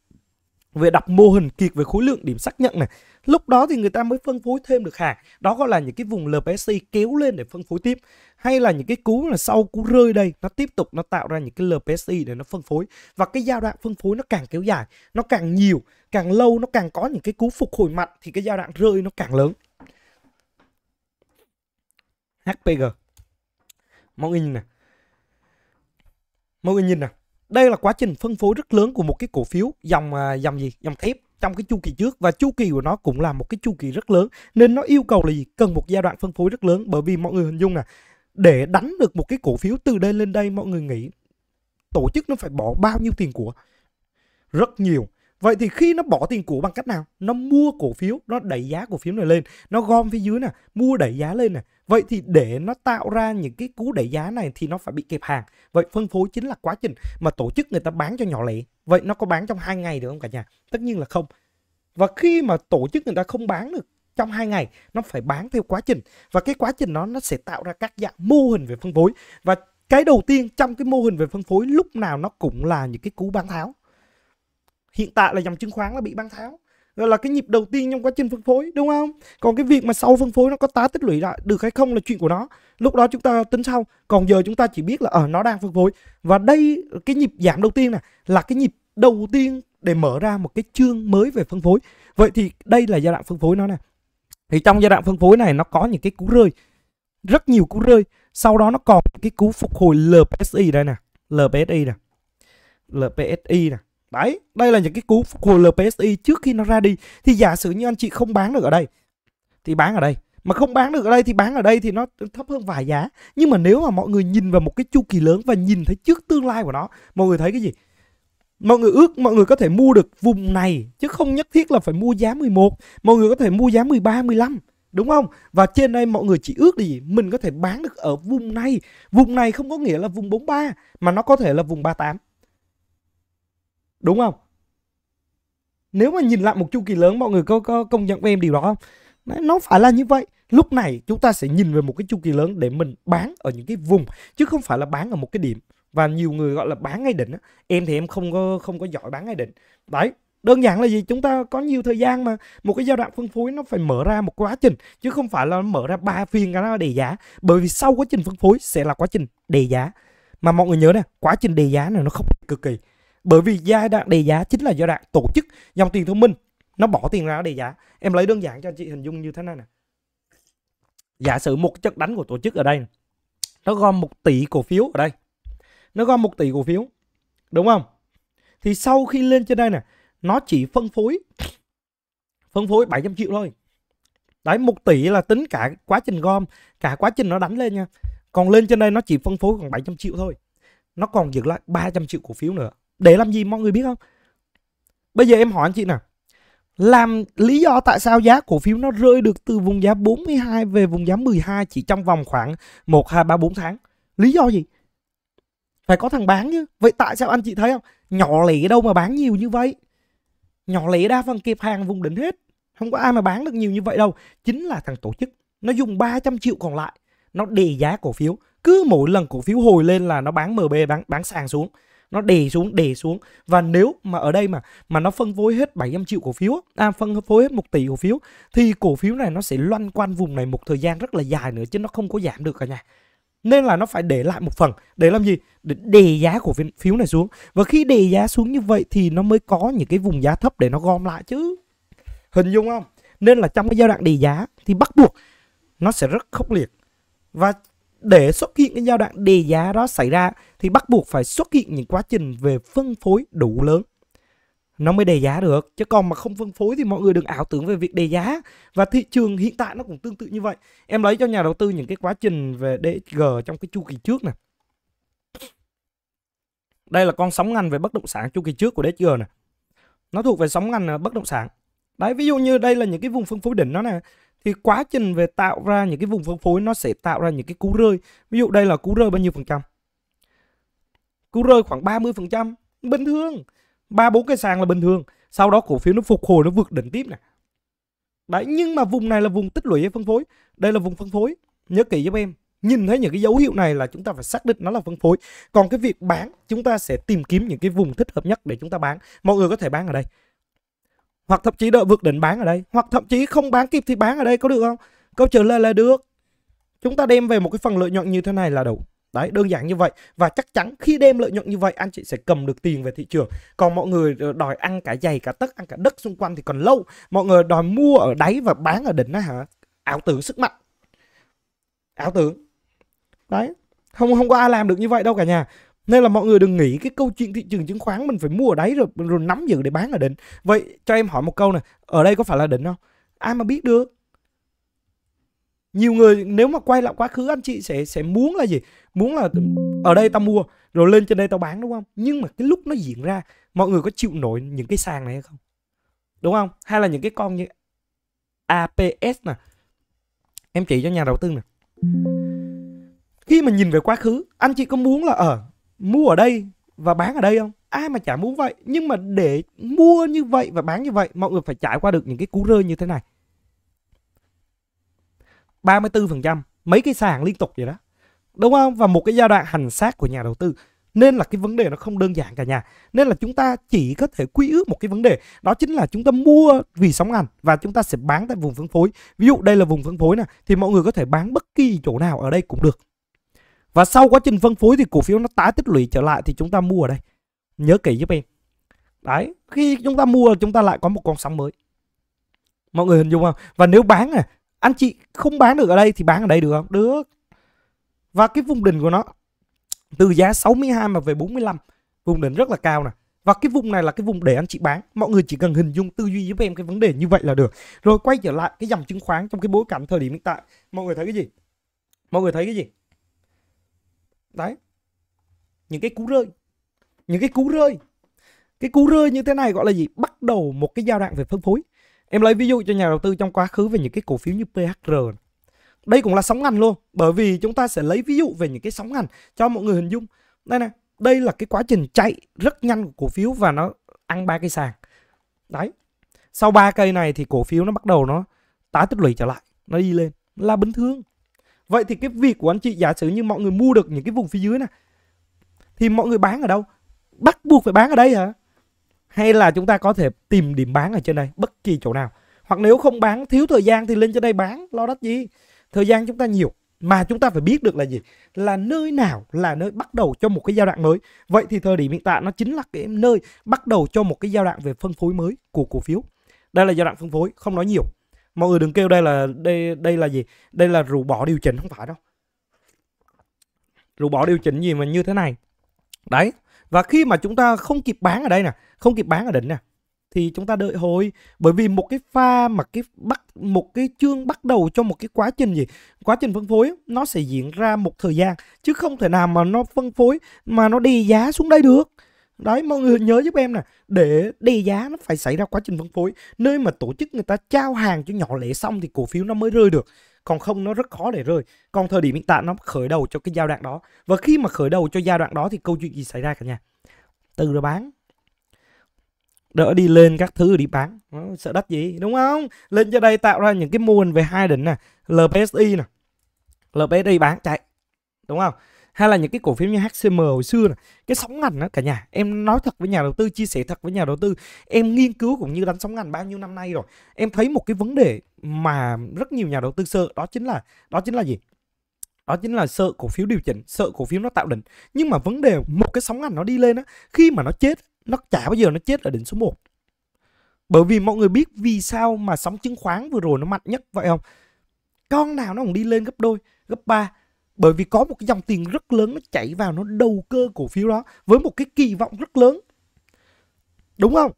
về đọc mô hình kiệt về khối lượng điểm xác nhận này lúc đó thì người ta mới phân phối thêm được hàng đó gọi là những cái vùng LPSC kéo lên để phân phối tiếp hay là những cái cú là sau cú rơi đây nó tiếp tục nó tạo ra những cái LPSC để nó phân phối và cái giai đoạn phân phối nó càng kéo dài nó càng nhiều càng lâu nó càng có những cái cú phục hồi mạnh thì cái giai đoạn rơi nó càng lớn HPG mọi người nhìn nè mọi người nhìn này đây là quá trình phân phối rất lớn của một cái cổ phiếu dòng à, dòng gì dòng thép trong cái chu kỳ trước và chu kỳ của nó cũng là một cái chu kỳ rất lớn nên nó yêu cầu là gì cần một giai đoạn phân phối rất lớn bởi vì mọi người hình dung nè để đánh được một cái cổ phiếu từ đây lên đây mọi người nghĩ tổ chức nó phải bỏ bao nhiêu tiền của rất nhiều Vậy thì khi nó bỏ tiền cũ bằng cách nào? Nó mua cổ phiếu, nó đẩy giá cổ phiếu này lên, nó gom phía dưới nè, mua đẩy giá lên nè. Vậy thì để nó tạo ra những cái cú đẩy giá này thì nó phải bị kẹp hàng. Vậy phân phối chính là quá trình mà tổ chức người ta bán cho nhỏ lẻ. Vậy nó có bán trong hai ngày được không cả nhà? Tất nhiên là không. Và khi mà tổ chức người ta không bán được trong hai ngày nó phải bán theo quá trình và cái quá trình đó nó sẽ tạo ra các dạng mô hình về phân phối và cái đầu tiên trong cái mô hình về phân phối lúc nào nó cũng là những cái cú bán tháo hiện tại là dòng chứng khoán là bị bán tháo rồi là cái nhịp đầu tiên trong quá trình phân phối đúng không còn cái việc mà sau phân phối nó có tá tích lũy lại được hay không là chuyện của nó lúc đó chúng ta tính sau còn giờ chúng ta chỉ biết là ở ờ, nó đang phân phối và đây cái nhịp giảm đầu tiên này là cái nhịp đầu tiên để mở ra một cái chương mới về phân phối vậy thì đây là giai đoạn phân phối nó này. thì trong giai đoạn phân phối này nó có những cái cú rơi rất nhiều cú rơi sau đó nó còn cái cú phục hồi LPSI đây nè LPSI nè LPSI nè Đấy, đây là những cái cú của LPSI trước khi nó ra đi. Thì giả sử như anh chị không bán được ở đây, thì bán ở đây. Mà không bán được ở đây thì bán ở đây thì nó thấp hơn vài giá. Nhưng mà nếu mà mọi người nhìn vào một cái chu kỳ lớn và nhìn thấy trước tương lai của nó, mọi người thấy cái gì? Mọi người ước mọi người có thể mua được vùng này chứ không nhất thiết là phải mua giá 11, mọi người có thể mua giá 13, 15 đúng không? Và trên đây mọi người chỉ ước gì mình có thể bán được ở vùng này. Vùng này không có nghĩa là vùng 43 mà nó có thể là vùng 38. Đúng không? Nếu mà nhìn lại một chu kỳ lớn mọi người có, có công nhận với em điều đó không? Đấy, nó phải là như vậy. Lúc này chúng ta sẽ nhìn về một cái chu kỳ lớn để mình bán ở những cái vùng chứ không phải là bán ở một cái điểm và nhiều người gọi là bán ngay đỉnh em thì em không có không có giỏi bán ngay đỉnh đấy đơn giản là gì chúng ta có nhiều thời gian mà một cái giai đoạn phân phối nó phải mở ra một quá trình chứ không phải là mở ra ba phiên cái nó đề giá bởi vì sau quá trình phân phối sẽ là quá trình đề giá mà mọi người nhớ nè quá trình đề giá này nó không cực kỳ bởi vì giai đoạn đề giá chính là giai đoạn tổ chức dòng tiền thông minh nó bỏ tiền ra để giá em lấy đơn giản cho chị hình dung như thế này nè giả sử một trận đánh của tổ chức ở đây nó gom một tỷ cổ phiếu ở đây nó gom một tỷ cổ phiếu đúng không thì sau khi lên trên đây nè nó chỉ phân phối phân phối 700 triệu thôi đấy một tỷ là tính cả quá trình gom cả quá trình nó đánh lên nha còn lên trên đây nó chỉ phân phối còn 700 triệu thôi nó còn giữ lại 300 triệu cổ phiếu nữa để làm gì mọi người biết không bây giờ em hỏi anh chị nào làm lý do tại sao giá cổ phiếu nó rơi được từ vùng giá 42 về vùng giá 12 chỉ trong vòng khoảng 1, 2, 3, 4 tháng. Lý do gì? Phải có thằng bán chứ. Vậy tại sao anh chị thấy không? Nhỏ lẻ đâu mà bán nhiều như vậy? Nhỏ lẻ đa phần kịp hàng vùng đỉnh hết. Không có ai mà bán được nhiều như vậy đâu. Chính là thằng tổ chức. Nó dùng 300 triệu còn lại. Nó đề giá cổ phiếu. Cứ mỗi lần cổ phiếu hồi lên là nó bán MB, bán, bán sàn xuống nó đè xuống đè xuống và nếu mà ở đây mà mà nó phân phối hết 700 triệu cổ phiếu à phân phối hết 1 tỷ cổ phiếu thì cổ phiếu này nó sẽ loanh quanh vùng này một thời gian rất là dài nữa chứ nó không có giảm được cả nhà nên là nó phải để lại một phần để làm gì để đề giá cổ phiếu này xuống và khi đề giá xuống như vậy thì nó mới có những cái vùng giá thấp để nó gom lại chứ hình dung không nên là trong cái giai đoạn đề giá thì bắt buộc nó sẽ rất khốc liệt và để xuất hiện cái giai đoạn đề giá đó xảy ra thì bắt buộc phải xuất hiện những quá trình về phân phối đủ lớn nó mới đề giá được chứ còn mà không phân phối thì mọi người đừng ảo tưởng về việc đề giá và thị trường hiện tại nó cũng tương tự như vậy em lấy cho nhà đầu tư những cái quá trình về DG trong cái chu kỳ trước nè đây là con sóng ngành về bất động sản chu kỳ trước của DG nè nó thuộc về sóng ngành à, bất động sản đấy ví dụ như đây là những cái vùng phân phối đỉnh đó nè thì quá trình về tạo ra những cái vùng phân phối nó sẽ tạo ra những cái cú rơi ví dụ đây là cú rơi bao nhiêu phần trăm cú rơi khoảng 30 phần trăm bình thường ba bốn cái sàn là bình thường sau đó cổ phiếu nó phục hồi nó vượt đỉnh tiếp này đấy nhưng mà vùng này là vùng tích lũy phân phối đây là vùng phân phối nhớ kỹ giúp em nhìn thấy những cái dấu hiệu này là chúng ta phải xác định nó là phân phối còn cái việc bán chúng ta sẽ tìm kiếm những cái vùng thích hợp nhất để chúng ta bán mọi người có thể bán ở đây hoặc thậm chí đợi vượt đỉnh bán ở đây hoặc thậm chí không bán kịp thì bán ở đây có được không câu trả lời là được chúng ta đem về một cái phần lợi nhuận như thế này là đủ đấy đơn giản như vậy và chắc chắn khi đem lợi nhuận như vậy anh chị sẽ cầm được tiền về thị trường còn mọi người đòi ăn cả giày cả tất ăn cả đất xung quanh thì còn lâu mọi người đòi mua ở đáy và bán ở đỉnh đó hả ảo tưởng sức mạnh ảo tưởng đấy không không có ai làm được như vậy đâu cả nhà nên là mọi người đừng nghĩ cái câu chuyện thị trường chứng khoán mình phải mua ở đấy rồi rồi nắm giữ để bán ở đỉnh vậy cho em hỏi một câu này ở đây có phải là đỉnh không ai mà biết được nhiều người nếu mà quay lại quá khứ anh chị sẽ sẽ muốn là gì muốn là ở đây tao mua rồi lên trên đây tao bán đúng không nhưng mà cái lúc nó diễn ra mọi người có chịu nổi những cái sàn này hay không đúng không hay là những cái con như aps nè em chỉ cho nhà đầu tư nè khi mà nhìn về quá khứ anh chị có muốn là ở ờ, à, mua ở đây và bán ở đây không ai mà chả muốn vậy nhưng mà để mua như vậy và bán như vậy mọi người phải trải qua được những cái cú rơi như thế này 34% mấy cái sàn liên tục vậy đó đúng không và một cái giai đoạn hành xác của nhà đầu tư nên là cái vấn đề nó không đơn giản cả nhà nên là chúng ta chỉ có thể quy ước một cái vấn đề đó chính là chúng ta mua vì sóng ngành và chúng ta sẽ bán tại vùng phân phối ví dụ đây là vùng phân phối nè thì mọi người có thể bán bất kỳ chỗ nào ở đây cũng được và sau quá trình phân phối thì cổ phiếu nó tái tích lũy trở lại thì chúng ta mua ở đây. Nhớ kỹ giúp em. Đấy, khi chúng ta mua chúng ta lại có một con sóng mới. Mọi người hình dung không? Và nếu bán này anh chị không bán được ở đây thì bán ở đây được không? Được. Và cái vùng đỉnh của nó từ giá 62 mà về 45, vùng đỉnh rất là cao nè. Và cái vùng này là cái vùng để anh chị bán. Mọi người chỉ cần hình dung tư duy giúp em cái vấn đề như vậy là được. Rồi quay trở lại cái dòng chứng khoán trong cái bối cảnh thời điểm hiện tại. Mọi người thấy cái gì? Mọi người thấy cái gì? đấy những cái cú rơi những cái cú rơi cái cú rơi như thế này gọi là gì bắt đầu một cái giai đoạn về phân phối em lấy ví dụ cho nhà đầu tư trong quá khứ về những cái cổ phiếu như PHR đây cũng là sóng ngành luôn bởi vì chúng ta sẽ lấy ví dụ về những cái sóng ngành cho mọi người hình dung đây này đây là cái quá trình chạy rất nhanh của cổ phiếu và nó ăn ba cây sàn đấy sau ba cây này thì cổ phiếu nó bắt đầu nó tái tích lũy trở lại nó đi lên là bình thường Vậy thì cái việc của anh chị giả sử như mọi người mua được những cái vùng phía dưới này thì mọi người bán ở đâu? Bắt buộc phải bán ở đây hả? Hay là chúng ta có thể tìm điểm bán ở trên đây bất kỳ chỗ nào. Hoặc nếu không bán thiếu thời gian thì lên trên đây bán, lo đất gì. Thời gian chúng ta nhiều mà chúng ta phải biết được là gì? Là nơi nào là nơi bắt đầu cho một cái giai đoạn mới. Vậy thì thời điểm hiện tại nó chính là cái nơi bắt đầu cho một cái giai đoạn về phân phối mới của cổ phiếu. Đây là giai đoạn phân phối, không nói nhiều mọi người đừng kêu đây là đây đây là gì đây là rượu bỏ điều chỉnh không phải đâu rượu bỏ điều chỉnh gì mà như thế này đấy và khi mà chúng ta không kịp bán ở đây nè không kịp bán ở đỉnh nè thì chúng ta đợi hồi bởi vì một cái pha mà cái bắt một cái chương bắt đầu cho một cái quá trình gì quá trình phân phối nó sẽ diễn ra một thời gian chứ không thể nào mà nó phân phối mà nó đi giá xuống đây được Đấy, mọi người nhớ giúp em nè, để đe giá nó phải xảy ra quá trình phân phối. Nơi mà tổ chức người ta trao hàng cho nhỏ lẻ xong thì cổ phiếu nó mới rơi được. Còn không nó rất khó để rơi. Còn thời điểm hiện tại nó khởi đầu cho cái giai đoạn đó. Và khi mà khởi đầu cho giai đoạn đó thì câu chuyện gì xảy ra cả nhà? Từ rồi bán. Đỡ đi lên các thứ đi bán. Nó sợ đắt gì, đúng không? Lên cho đây tạo ra những cái mô hình về hai đỉnh nè. LPSI nè. LPSI bán chạy. Đúng không? hay là những cái cổ phiếu như HCM hồi xưa này, cái sóng ngành đó cả nhà em nói thật với nhà đầu tư chia sẻ thật với nhà đầu tư em nghiên cứu cũng như đánh sóng ngành bao nhiêu năm nay rồi em thấy một cái vấn đề mà rất nhiều nhà đầu tư sợ đó chính là đó chính là gì đó chính là sợ cổ phiếu điều chỉnh sợ cổ phiếu nó tạo đỉnh nhưng mà vấn đề một cái sóng ngành nó đi lên á khi mà nó chết nó chả bao giờ nó chết ở đỉnh số 1 bởi vì mọi người biết vì sao mà sóng chứng khoán vừa rồi nó mạnh nhất vậy không con nào nó cũng đi lên gấp đôi gấp ba bởi vì có một cái dòng tiền rất lớn nó chảy vào nó đầu cơ cổ phiếu đó với một cái kỳ vọng rất lớn đúng không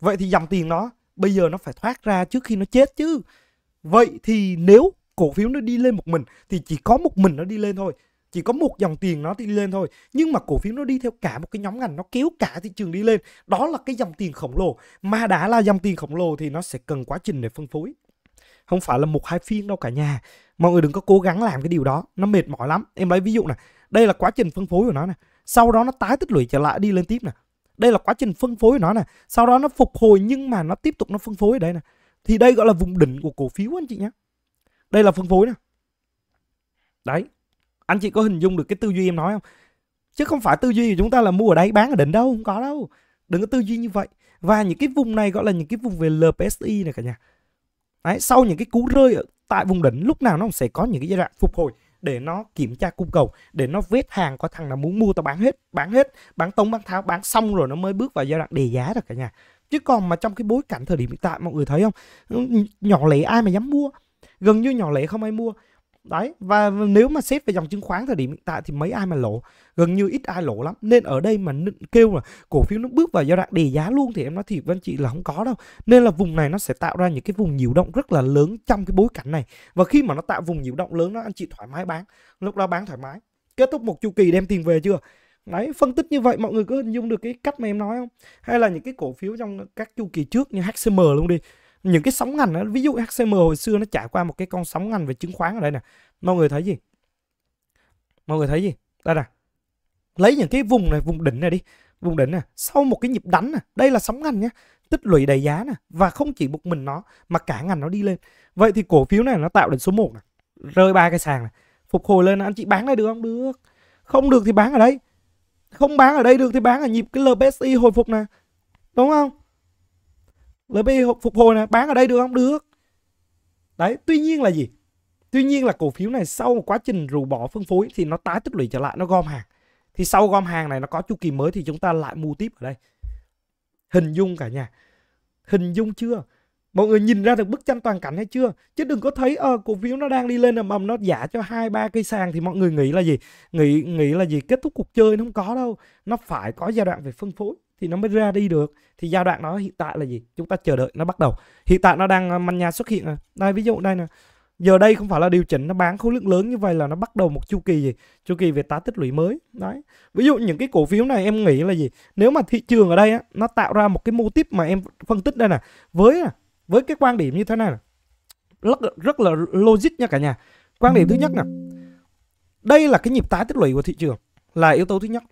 vậy thì dòng tiền nó bây giờ nó phải thoát ra trước khi nó chết chứ vậy thì nếu cổ phiếu nó đi lên một mình thì chỉ có một mình nó đi lên thôi chỉ có một dòng tiền nó đi lên thôi nhưng mà cổ phiếu nó đi theo cả một cái nhóm ngành nó kéo cả thị trường đi lên đó là cái dòng tiền khổng lồ mà đã là dòng tiền khổng lồ thì nó sẽ cần quá trình để phân phối không phải là một hai phiên đâu cả nhà mọi người đừng có cố gắng làm cái điều đó nó mệt mỏi lắm em lấy ví dụ này đây là quá trình phân phối của nó này sau đó nó tái tích lũy trở lại đi lên tiếp này đây là quá trình phân phối của nó này sau đó nó phục hồi nhưng mà nó tiếp tục nó phân phối ở đây này thì đây gọi là vùng đỉnh của cổ phiếu anh chị nhé đây là phân phối nè đấy anh chị có hình dung được cái tư duy em nói không chứ không phải tư duy của chúng ta là mua ở đây bán ở đỉnh đâu không có đâu đừng có tư duy như vậy và những cái vùng này gọi là những cái vùng về LPSI này cả nhà Đấy, sau những cái cú rơi ở tại vùng đỉnh lúc nào nó cũng sẽ có những cái giai đoạn phục hồi để nó kiểm tra cung cầu để nó vết hàng có thằng nào muốn mua tao bán hết bán hết bán tông bán tháo bán xong rồi nó mới bước vào giai đoạn đề giá rồi cả nhà chứ còn mà trong cái bối cảnh thời điểm hiện tại mọi người thấy không nhỏ lẻ ai mà dám mua gần như nhỏ lẻ không ai mua đấy và nếu mà xét về dòng chứng khoán thời điểm hiện tại thì mấy ai mà lỗ gần như ít ai lỗ lắm nên ở đây mà kêu là cổ phiếu nó bước vào giai đoạn đề giá luôn thì em nói thiệt với anh chị là không có đâu nên là vùng này nó sẽ tạo ra những cái vùng nhiễu động rất là lớn trong cái bối cảnh này và khi mà nó tạo vùng nhiễu động lớn đó anh chị thoải mái bán lúc đó bán thoải mái kết thúc một chu kỳ đem tiền về chưa Đấy, phân tích như vậy mọi người có hình dung được cái cách mà em nói không? Hay là những cái cổ phiếu trong các chu kỳ trước như HCM luôn đi những cái sóng ngành đó, ví dụ HCM hồi xưa nó trải qua một cái con sóng ngành về chứng khoán ở đây nè mọi người thấy gì mọi người thấy gì đây nè lấy những cái vùng này vùng đỉnh này đi vùng đỉnh này sau một cái nhịp đánh này đây là sóng ngành nhé tích lũy đầy giá nè và không chỉ một mình nó mà cả ngành nó đi lên vậy thì cổ phiếu này nó tạo đỉnh số 1 này rơi ba cái sàn này phục hồi lên anh chị bán đây được không được không được thì bán ở đây không bán ở đây được thì bán ở nhịp cái LPSI hồi phục nè đúng không LP phục hồi này bán ở đây được không được đấy tuy nhiên là gì tuy nhiên là cổ phiếu này sau một quá trình rủ bỏ phân phối thì nó tái tích lũy trở lại nó gom hàng thì sau gom hàng này nó có chu kỳ mới thì chúng ta lại mua tiếp ở đây hình dung cả nhà hình dung chưa mọi người nhìn ra được bức tranh toàn cảnh hay chưa chứ đừng có thấy ờ cổ phiếu nó đang đi lên ầm ầm nó giả cho hai ba cây sàn thì mọi người nghĩ là gì nghĩ nghĩ là gì kết thúc cuộc chơi nó không có đâu nó phải có giai đoạn về phân phối thì nó mới ra đi được thì giai đoạn nó hiện tại là gì chúng ta chờ đợi nó bắt đầu hiện tại nó đang à, manh nhà xuất hiện đây ví dụ đây nè giờ đây không phải là điều chỉnh nó bán khối lượng lớn như vậy là nó bắt đầu một chu kỳ gì chu kỳ về tái tích lũy mới đấy ví dụ những cái cổ phiếu này em nghĩ là gì nếu mà thị trường ở đây á, nó tạo ra một cái mô típ mà em phân tích đây nè với à, với cái quan điểm như thế này nè rất, rất là logic nha cả nhà quan điểm thứ nhất nè đây là cái nhịp tái tích lũy của thị trường là yếu tố thứ nhất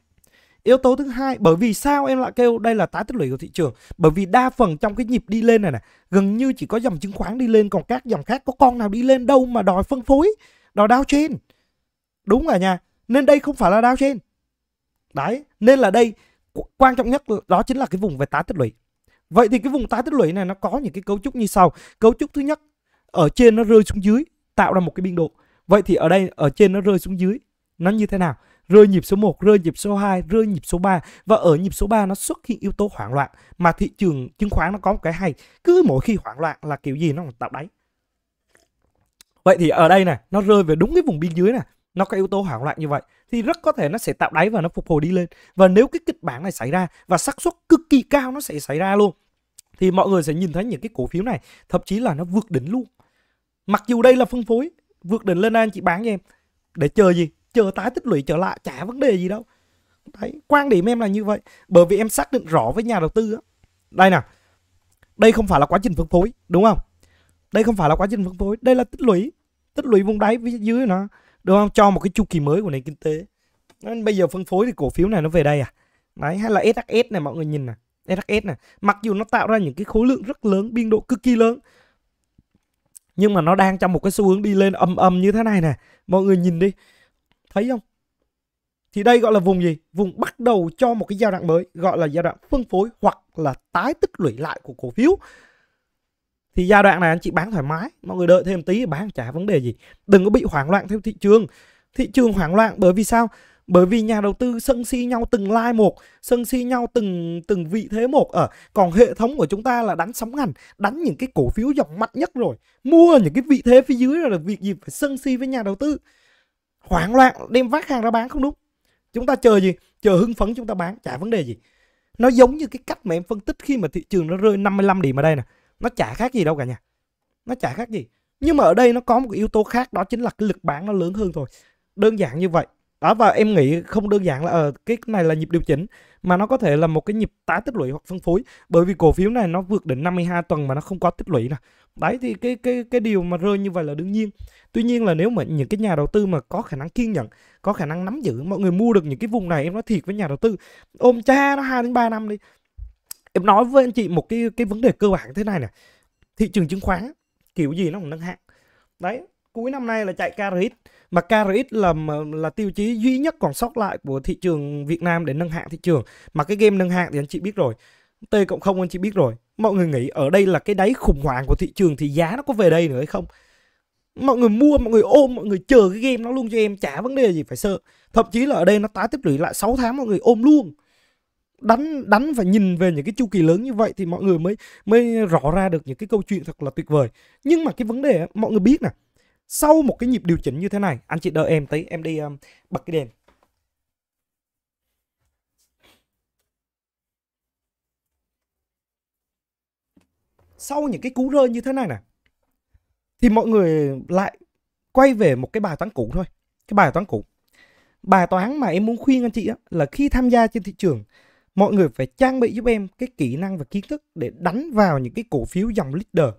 yếu tố thứ hai bởi vì sao em lại kêu đây là tái tích lũy của thị trường bởi vì đa phần trong cái nhịp đi lên này này gần như chỉ có dòng chứng khoán đi lên còn các dòng khác có con nào đi lên đâu mà đòi phân phối đòi đao trên đúng rồi nha nên đây không phải là đao trên đấy nên là đây quan trọng nhất đó chính là cái vùng về tái tích lũy vậy thì cái vùng tái tích lũy này nó có những cái cấu trúc như sau cấu trúc thứ nhất ở trên nó rơi xuống dưới tạo ra một cái biên độ vậy thì ở đây ở trên nó rơi xuống dưới nó như thế nào rơi nhịp số 1, rơi nhịp số 2, rơi nhịp số 3 và ở nhịp số 3 nó xuất hiện yếu tố hoảng loạn mà thị trường chứng khoán nó có một cái hay cứ mỗi khi hoảng loạn là kiểu gì nó tạo đáy vậy thì ở đây này nó rơi về đúng cái vùng biên dưới này nó có yếu tố hoảng loạn như vậy thì rất có thể nó sẽ tạo đáy và nó phục hồi đi lên và nếu cái kịch bản này xảy ra và xác suất cực kỳ cao nó sẽ xảy ra luôn thì mọi người sẽ nhìn thấy những cái cổ phiếu này thậm chí là nó vượt đỉnh luôn mặc dù đây là phân phối vượt đỉnh lên anh chị bán cho em để chờ gì chờ tái tích lũy trở lại chả vấn đề gì đâu đấy quan điểm em là như vậy bởi vì em xác định rõ với nhà đầu tư đó. đây nè đây không phải là quá trình phân phối đúng không đây không phải là quá trình phân phối đây là tích lũy tích lũy vùng đáy phía dưới nó đúng không cho một cái chu kỳ mới của nền kinh tế nên bây giờ phân phối thì cổ phiếu này nó về đây à đấy hay là SHS này mọi người nhìn nè SHS này mặc dù nó tạo ra những cái khối lượng rất lớn biên độ cực kỳ lớn nhưng mà nó đang trong một cái xu hướng đi lên âm âm như thế này nè mọi người nhìn đi Thấy không? Thì đây gọi là vùng gì? Vùng bắt đầu cho một cái giai đoạn mới gọi là giai đoạn phân phối hoặc là tái tích lũy lại của cổ phiếu. Thì giai đoạn này anh chị bán thoải mái, mọi người đợi thêm tí bán chả vấn đề gì. Đừng có bị hoảng loạn theo thị trường. Thị trường hoảng loạn bởi vì sao? bởi vì nhà đầu tư sân si nhau từng like một sân si nhau từng từng vị thế một ở ờ, còn hệ thống của chúng ta là đánh sóng ngành đánh những cái cổ phiếu dòng mạnh nhất rồi mua những cái vị thế phía dưới là việc gì phải sân si với nhà đầu tư hoảng loạn đem vác hàng ra bán không đúng chúng ta chờ gì chờ hưng phấn chúng ta bán chả vấn đề gì nó giống như cái cách mà em phân tích khi mà thị trường nó rơi 55 điểm ở đây nè nó chả khác gì đâu cả nhà nó chả khác gì nhưng mà ở đây nó có một yếu tố khác đó chính là cái lực bán nó lớn hơn thôi đơn giản như vậy đó và em nghĩ không đơn giản là ở ờ, uh, cái này là nhịp điều chỉnh mà nó có thể là một cái nhịp tái tích lũy hoặc phân phối bởi vì cổ phiếu này nó vượt đến 52 tuần mà nó không có tích lũy nè đấy thì cái cái cái điều mà rơi như vậy là đương nhiên tuy nhiên là nếu mà những cái nhà đầu tư mà có khả năng kiên nhẫn có khả năng nắm giữ mọi người mua được những cái vùng này em nói thiệt với nhà đầu tư ôm cha nó 2 đến 3 năm đi em nói với anh chị một cái cái vấn đề cơ bản thế này nè thị trường chứng khoán kiểu gì nó cũng nâng hạng đấy cuối năm nay là chạy KRX mà KRX là là tiêu chí duy nhất còn sót lại của thị trường Việt Nam để nâng hạng thị trường mà cái game nâng hạng thì anh chị biết rồi T cộng không anh chị biết rồi mọi người nghĩ ở đây là cái đáy khủng hoảng của thị trường thì giá nó có về đây nữa hay không mọi người mua mọi người ôm mọi người chờ cái game nó luôn cho em chả vấn đề gì phải sợ thậm chí là ở đây nó tái tiếp lũy lại 6 tháng mọi người ôm luôn đánh đánh và nhìn về những cái chu kỳ lớn như vậy thì mọi người mới mới rõ ra được những cái câu chuyện thật là tuyệt vời nhưng mà cái vấn đề mọi người biết nè sau một cái nhịp điều chỉnh như thế này anh chị đợi em tí em đi um, bật cái đèn sau những cái cú rơi như thế này nè thì mọi người lại quay về một cái bài toán cũ thôi cái bài toán cũ bài toán mà em muốn khuyên anh chị á, là khi tham gia trên thị trường mọi người phải trang bị giúp em cái kỹ năng và kiến thức để đánh vào những cái cổ phiếu dòng leader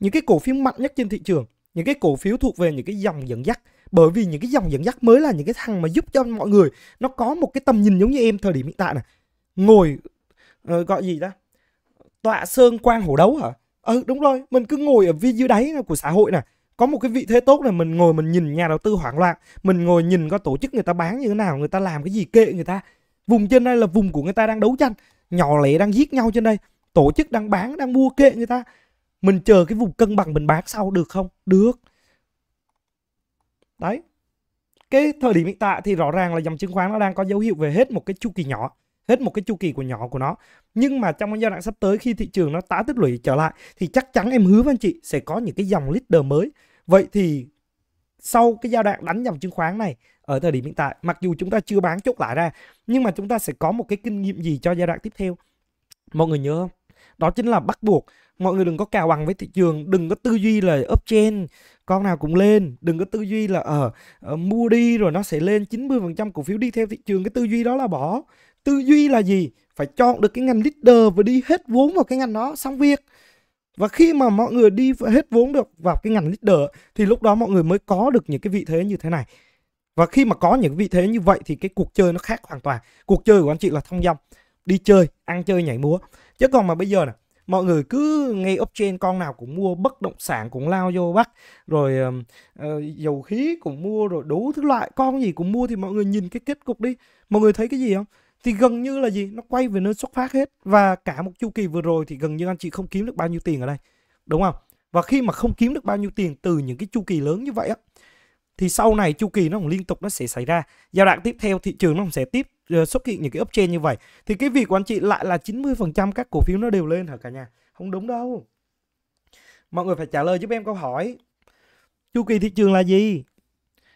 những cái cổ phiếu mạnh nhất trên thị trường những cái cổ phiếu thuộc về những cái dòng dẫn dắt bởi vì những cái dòng dẫn dắt mới là những cái thằng mà giúp cho mọi người nó có một cái tầm nhìn giống như em thời điểm hiện tại này ngồi ờ, gọi gì ta tọa sơn quan hổ đấu hả ừ đúng rồi mình cứ ngồi ở vi dưới đáy của xã hội nè có một cái vị thế tốt là mình ngồi mình nhìn nhà đầu tư hoảng loạn mình ngồi nhìn có tổ chức người ta bán như thế nào người ta làm cái gì kệ người ta vùng trên đây là vùng của người ta đang đấu tranh nhỏ lẻ đang giết nhau trên đây tổ chức đang bán đang mua kệ người ta mình chờ cái vùng cân bằng mình bán sau được không được đấy cái thời điểm hiện tại thì rõ ràng là dòng chứng khoán nó đang có dấu hiệu về hết một cái chu kỳ nhỏ hết một cái chu kỳ của nhỏ của nó nhưng mà trong cái giai đoạn sắp tới khi thị trường nó tái tích lũy trở lại thì chắc chắn em hứa với anh chị sẽ có những cái dòng leader mới vậy thì sau cái giai đoạn đánh dòng chứng khoán này ở thời điểm hiện tại mặc dù chúng ta chưa bán chốt lại ra nhưng mà chúng ta sẽ có một cái kinh nghiệm gì cho giai đoạn tiếp theo mọi người nhớ không đó chính là bắt buộc mọi người đừng có cào bằng với thị trường đừng có tư duy là up trên, con nào cũng lên đừng có tư duy là ở uh, uh, mua đi rồi nó sẽ lên 90% cổ phiếu đi theo thị trường cái tư duy đó là bỏ tư duy là gì phải chọn được cái ngành leader và đi hết vốn vào cái ngành đó xong việc và khi mà mọi người đi hết vốn được vào cái ngành leader thì lúc đó mọi người mới có được những cái vị thế như thế này và khi mà có những vị thế như vậy thì cái cuộc chơi nó khác hoàn toàn cuộc chơi của anh chị là thông dong đi chơi ăn chơi nhảy múa chứ còn mà bây giờ này mọi người cứ nghe up trên con nào cũng mua bất động sản cũng lao vô bắt rồi uh, dầu khí cũng mua rồi đủ thứ loại con gì cũng mua thì mọi người nhìn cái kết cục đi mọi người thấy cái gì không thì gần như là gì nó quay về nơi xuất phát hết và cả một chu kỳ vừa rồi thì gần như anh chị không kiếm được bao nhiêu tiền ở đây đúng không và khi mà không kiếm được bao nhiêu tiền từ những cái chu kỳ lớn như vậy á thì sau này chu kỳ nó cũng liên tục nó sẽ xảy ra giai đoạn tiếp theo thị trường nó cũng sẽ tiếp Ờ, xuất hiện những cái uptrend như vậy thì cái việc của anh chị lại là 90% các cổ phiếu nó đều lên hả cả nhà không đúng đâu mọi người phải trả lời giúp em câu hỏi chu kỳ thị trường là gì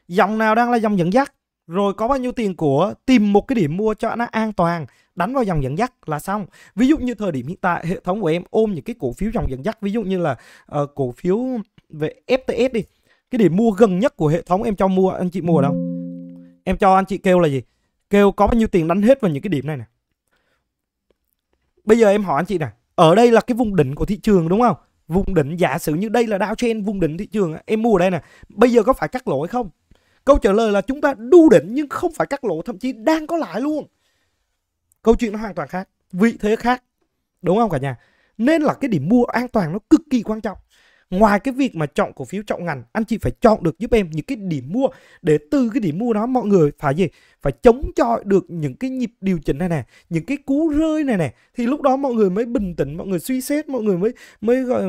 dòng nào đang là dòng dẫn dắt rồi có bao nhiêu tiền của tìm một cái điểm mua cho nó an toàn đánh vào dòng dẫn dắt là xong ví dụ như thời điểm hiện tại hệ thống của em ôm những cái cổ phiếu dòng dẫn dắt ví dụ như là uh, cổ phiếu về FTS đi cái điểm mua gần nhất của hệ thống em cho mua anh chị mua đâu em cho anh chị kêu là gì kêu có bao nhiêu tiền đánh hết vào những cái điểm này nè bây giờ em hỏi anh chị nè ở đây là cái vùng đỉnh của thị trường đúng không vùng đỉnh giả sử như đây là Dow trên vùng đỉnh thị trường em mua ở đây nè bây giờ có phải cắt lỗ hay không câu trả lời là chúng ta đu đỉnh nhưng không phải cắt lỗ thậm chí đang có lãi luôn câu chuyện nó hoàn toàn khác vị thế khác đúng không cả nhà nên là cái điểm mua an toàn nó cực kỳ quan trọng ngoài cái việc mà chọn cổ phiếu chọn ngành anh chị phải chọn được giúp em những cái điểm mua để từ cái điểm mua đó mọi người phải gì phải chống chọi được những cái nhịp điều chỉnh này nè những cái cú rơi này nè thì lúc đó mọi người mới bình tĩnh mọi người suy xét mọi người mới mới gọi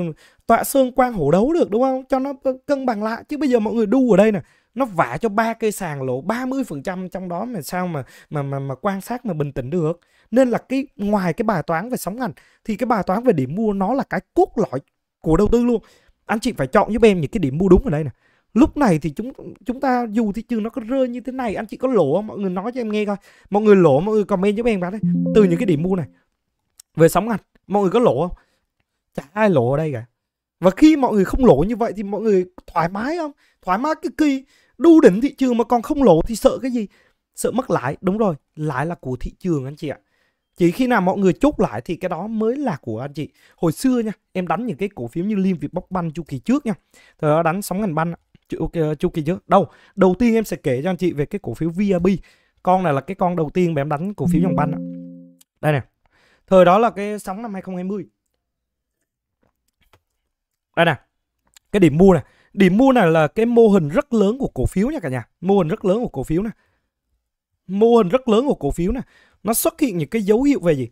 tọa sơn quang hổ đấu được đúng không cho nó cân bằng lại chứ bây giờ mọi người đu ở đây nè nó vả cho ba cây sàn lỗ 30% trong đó mà sao mà mà mà mà quan sát mà bình tĩnh được. Nên là cái ngoài cái bài toán về sóng ngành thì cái bài toán về điểm mua nó là cái cốt lõi của đầu tư luôn anh chị phải chọn giúp em những cái điểm mua đúng ở đây nè lúc này thì chúng chúng ta dù thị trường nó có rơi như thế này anh chị có lỗ không? mọi người nói cho em nghe coi mọi người lỗ mọi người comment giúp em vào đấy từ những cái điểm mua này về sóng anh mọi người có lỗ không chả ai lỗ ở đây cả và khi mọi người không lỗ như vậy thì mọi người thoải mái không thoải mái cực kỳ đu đỉnh thị trường mà còn không lỗ thì sợ cái gì sợ mất lãi đúng rồi lãi là của thị trường anh chị ạ chỉ khi nào mọi người chốt lại thì cái đó mới là của anh chị hồi xưa nha em đánh những cái cổ phiếu như liên việt bóc banh chu kỳ trước nha thời đó đánh sóng ngành banh chu, chu kỳ trước đâu đầu tiên em sẽ kể cho anh chị về cái cổ phiếu vip con này là cái con đầu tiên mà em đánh cổ phiếu dòng banh đây nè thời đó là cái sóng năm 2020 đây nè cái điểm mua này điểm mua này là cái mô hình rất lớn của cổ phiếu nha cả nhà mô hình rất lớn của cổ phiếu nè mô hình rất lớn của cổ phiếu nè nó xuất hiện những cái dấu hiệu về gì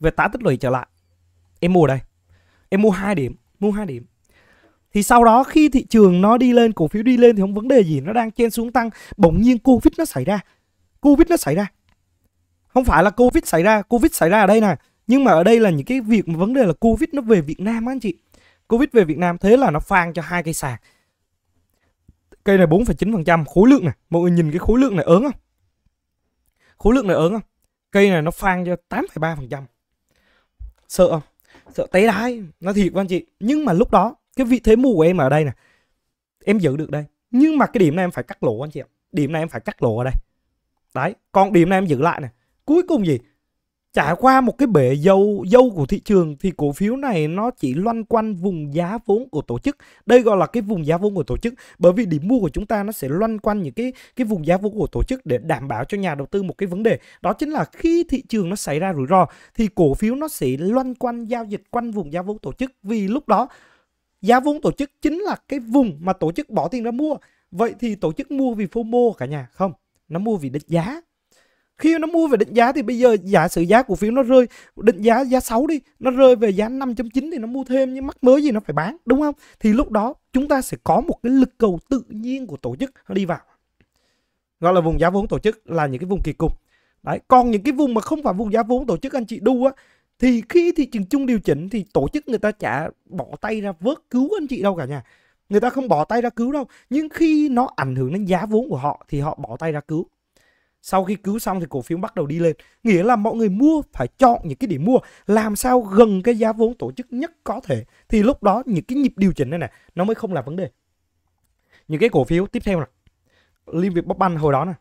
về tái tích lũy trở lại em mua đây em mua hai điểm mua hai điểm thì sau đó khi thị trường nó đi lên cổ phiếu đi lên thì không vấn đề gì nó đang trên xuống tăng bỗng nhiên covid nó xảy ra covid nó xảy ra không phải là covid xảy ra covid xảy ra ở đây nè nhưng mà ở đây là những cái việc mà vấn đề là covid nó về việt nam anh chị covid về việt nam thế là nó phang cho hai cây sạc cây này 4,9% khối lượng này mọi người nhìn cái khối lượng này ớn không khối lượng này ứng không cây này nó phang cho 8,3% sợ không sợ té đái nó thiệt với anh chị nhưng mà lúc đó cái vị thế mua của em ở đây nè em giữ được đây nhưng mà cái điểm này em phải cắt lỗ anh chị ạ điểm này em phải cắt lỗ ở đây đấy còn điểm này em giữ lại nè cuối cùng gì Trải qua một cái bể dâu dâu của thị trường thì cổ phiếu này nó chỉ loanh quanh vùng giá vốn của tổ chức. Đây gọi là cái vùng giá vốn của tổ chức bởi vì điểm mua của chúng ta nó sẽ loanh quanh những cái cái vùng giá vốn của tổ chức để đảm bảo cho nhà đầu tư một cái vấn đề. Đó chính là khi thị trường nó xảy ra rủi ro thì cổ phiếu nó sẽ loanh quanh giao dịch quanh vùng giá vốn tổ chức vì lúc đó giá vốn tổ chức chính là cái vùng mà tổ chức bỏ tiền ra mua. Vậy thì tổ chức mua vì FOMO cả nhà không? Nó mua vì định giá khi nó mua về định giá thì bây giờ giả sử giá cổ phiếu nó rơi định giá giá 6 đi nó rơi về giá 5.9 thì nó mua thêm nhưng mắc mới gì nó phải bán đúng không thì lúc đó chúng ta sẽ có một cái lực cầu tự nhiên của tổ chức nó đi vào gọi là vùng giá vốn tổ chức là những cái vùng kỳ cục đấy còn những cái vùng mà không phải vùng giá vốn tổ chức anh chị đu á thì khi thị trường chung điều chỉnh thì tổ chức người ta chả bỏ tay ra vớt cứu anh chị đâu cả nhà người ta không bỏ tay ra cứu đâu nhưng khi nó ảnh hưởng đến giá vốn của họ thì họ bỏ tay ra cứu sau khi cứu xong thì cổ phiếu bắt đầu đi lên nghĩa là mọi người mua phải chọn những cái điểm mua làm sao gần cái giá vốn tổ chức nhất có thể thì lúc đó những cái nhịp điều chỉnh này này nó mới không là vấn đề những cái cổ phiếu tiếp theo là liên việt bóc banh hồi đó nè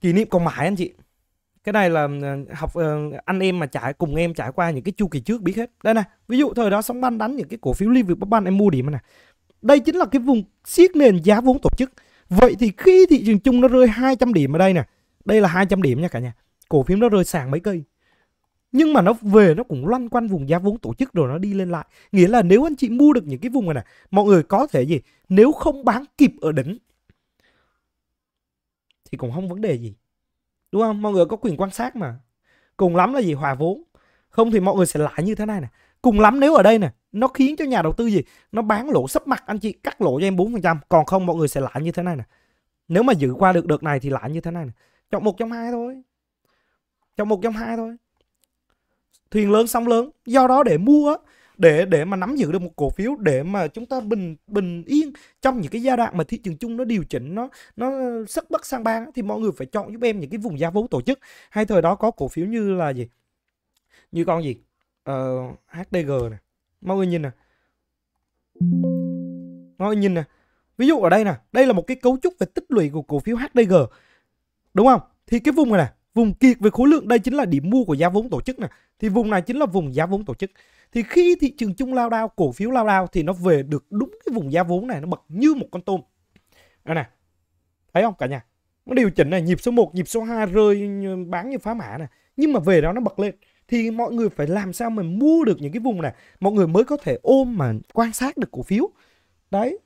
kỷ niệm còn mãi anh chị cái này là ờ, học ờ, anh em mà trải cùng em trải qua những cái chu kỳ trước biết hết đây nè ví dụ thời đó sóng banh đánh những cái cổ phiếu liên việt bóc banh em mua điểm này đây chính là cái vùng siết nền giá vốn tổ chức Vậy thì khi thị trường chung nó rơi 200 điểm ở đây nè, đây là 200 điểm nha cả nhà. Cổ phiếu nó rơi sàn mấy cây. Nhưng mà nó về nó cũng loanh quanh vùng giá vốn tổ chức rồi nó đi lên lại. Nghĩa là nếu anh chị mua được những cái vùng này nè, mọi người có thể gì? Nếu không bán kịp ở đỉnh thì cũng không vấn đề gì. Đúng không? Mọi người có quyền quan sát mà. Cùng lắm là gì? Hòa vốn. Không thì mọi người sẽ lãi như thế này nè. Cùng lắm nếu ở đây nè, nó khiến cho nhà đầu tư gì nó bán lỗ sấp mặt anh chị cắt lỗ cho em 4% còn không mọi người sẽ lãi như thế này nè nếu mà giữ qua được đợt này thì lãi như thế này nè chọn một trong hai thôi chọn một trong hai thôi thuyền lớn sóng lớn do đó để mua á để để mà nắm giữ được một cổ phiếu để mà chúng ta bình bình yên trong những cái giai đoạn mà thị trường chung nó điều chỉnh nó nó sắc bất sang bang thì mọi người phải chọn giúp em những cái vùng giá vốn tổ chức hay thời đó có cổ phiếu như là gì như con gì ờ, HDG này mọi người nhìn nè mọi người nhìn nè ví dụ ở đây nè đây là một cái cấu trúc về tích lũy của cổ phiếu HDG đúng không thì cái vùng này nè vùng kiệt về khối lượng đây chính là điểm mua của giá vốn tổ chức nè thì vùng này chính là vùng giá vốn tổ chức thì khi thị trường chung lao đao cổ phiếu lao đao thì nó về được đúng cái vùng giá vốn này nó bật như một con tôm đây nè thấy không cả nhà nó điều chỉnh này nhịp số 1, nhịp số 2 rơi bán như phá mã nè, nhưng mà về đó nó bật lên thì mọi người phải làm sao mà mua được những cái vùng này mọi người mới có thể ôm mà quan sát được cổ phiếu đấy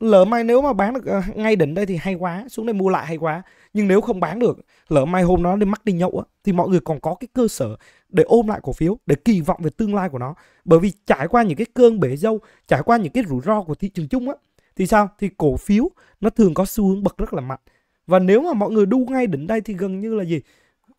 lỡ mai nếu mà bán được ờ, ngay đỉnh đây thì hay quá xuống đây mua lại hay quá nhưng nếu không bán được lỡ mai hôm đó đi mắc đi nhậu á thì mọi người còn có cái cơ sở để ôm lại cổ phiếu để kỳ vọng về tương lai của nó bởi vì trải qua những cái cơn bể dâu trải qua những cái rủi ro của thị trường chung á thì sao thì cổ phiếu nó thường có xu hướng bật rất là mạnh và nếu mà mọi người đu ngay đỉnh đây thì gần như là gì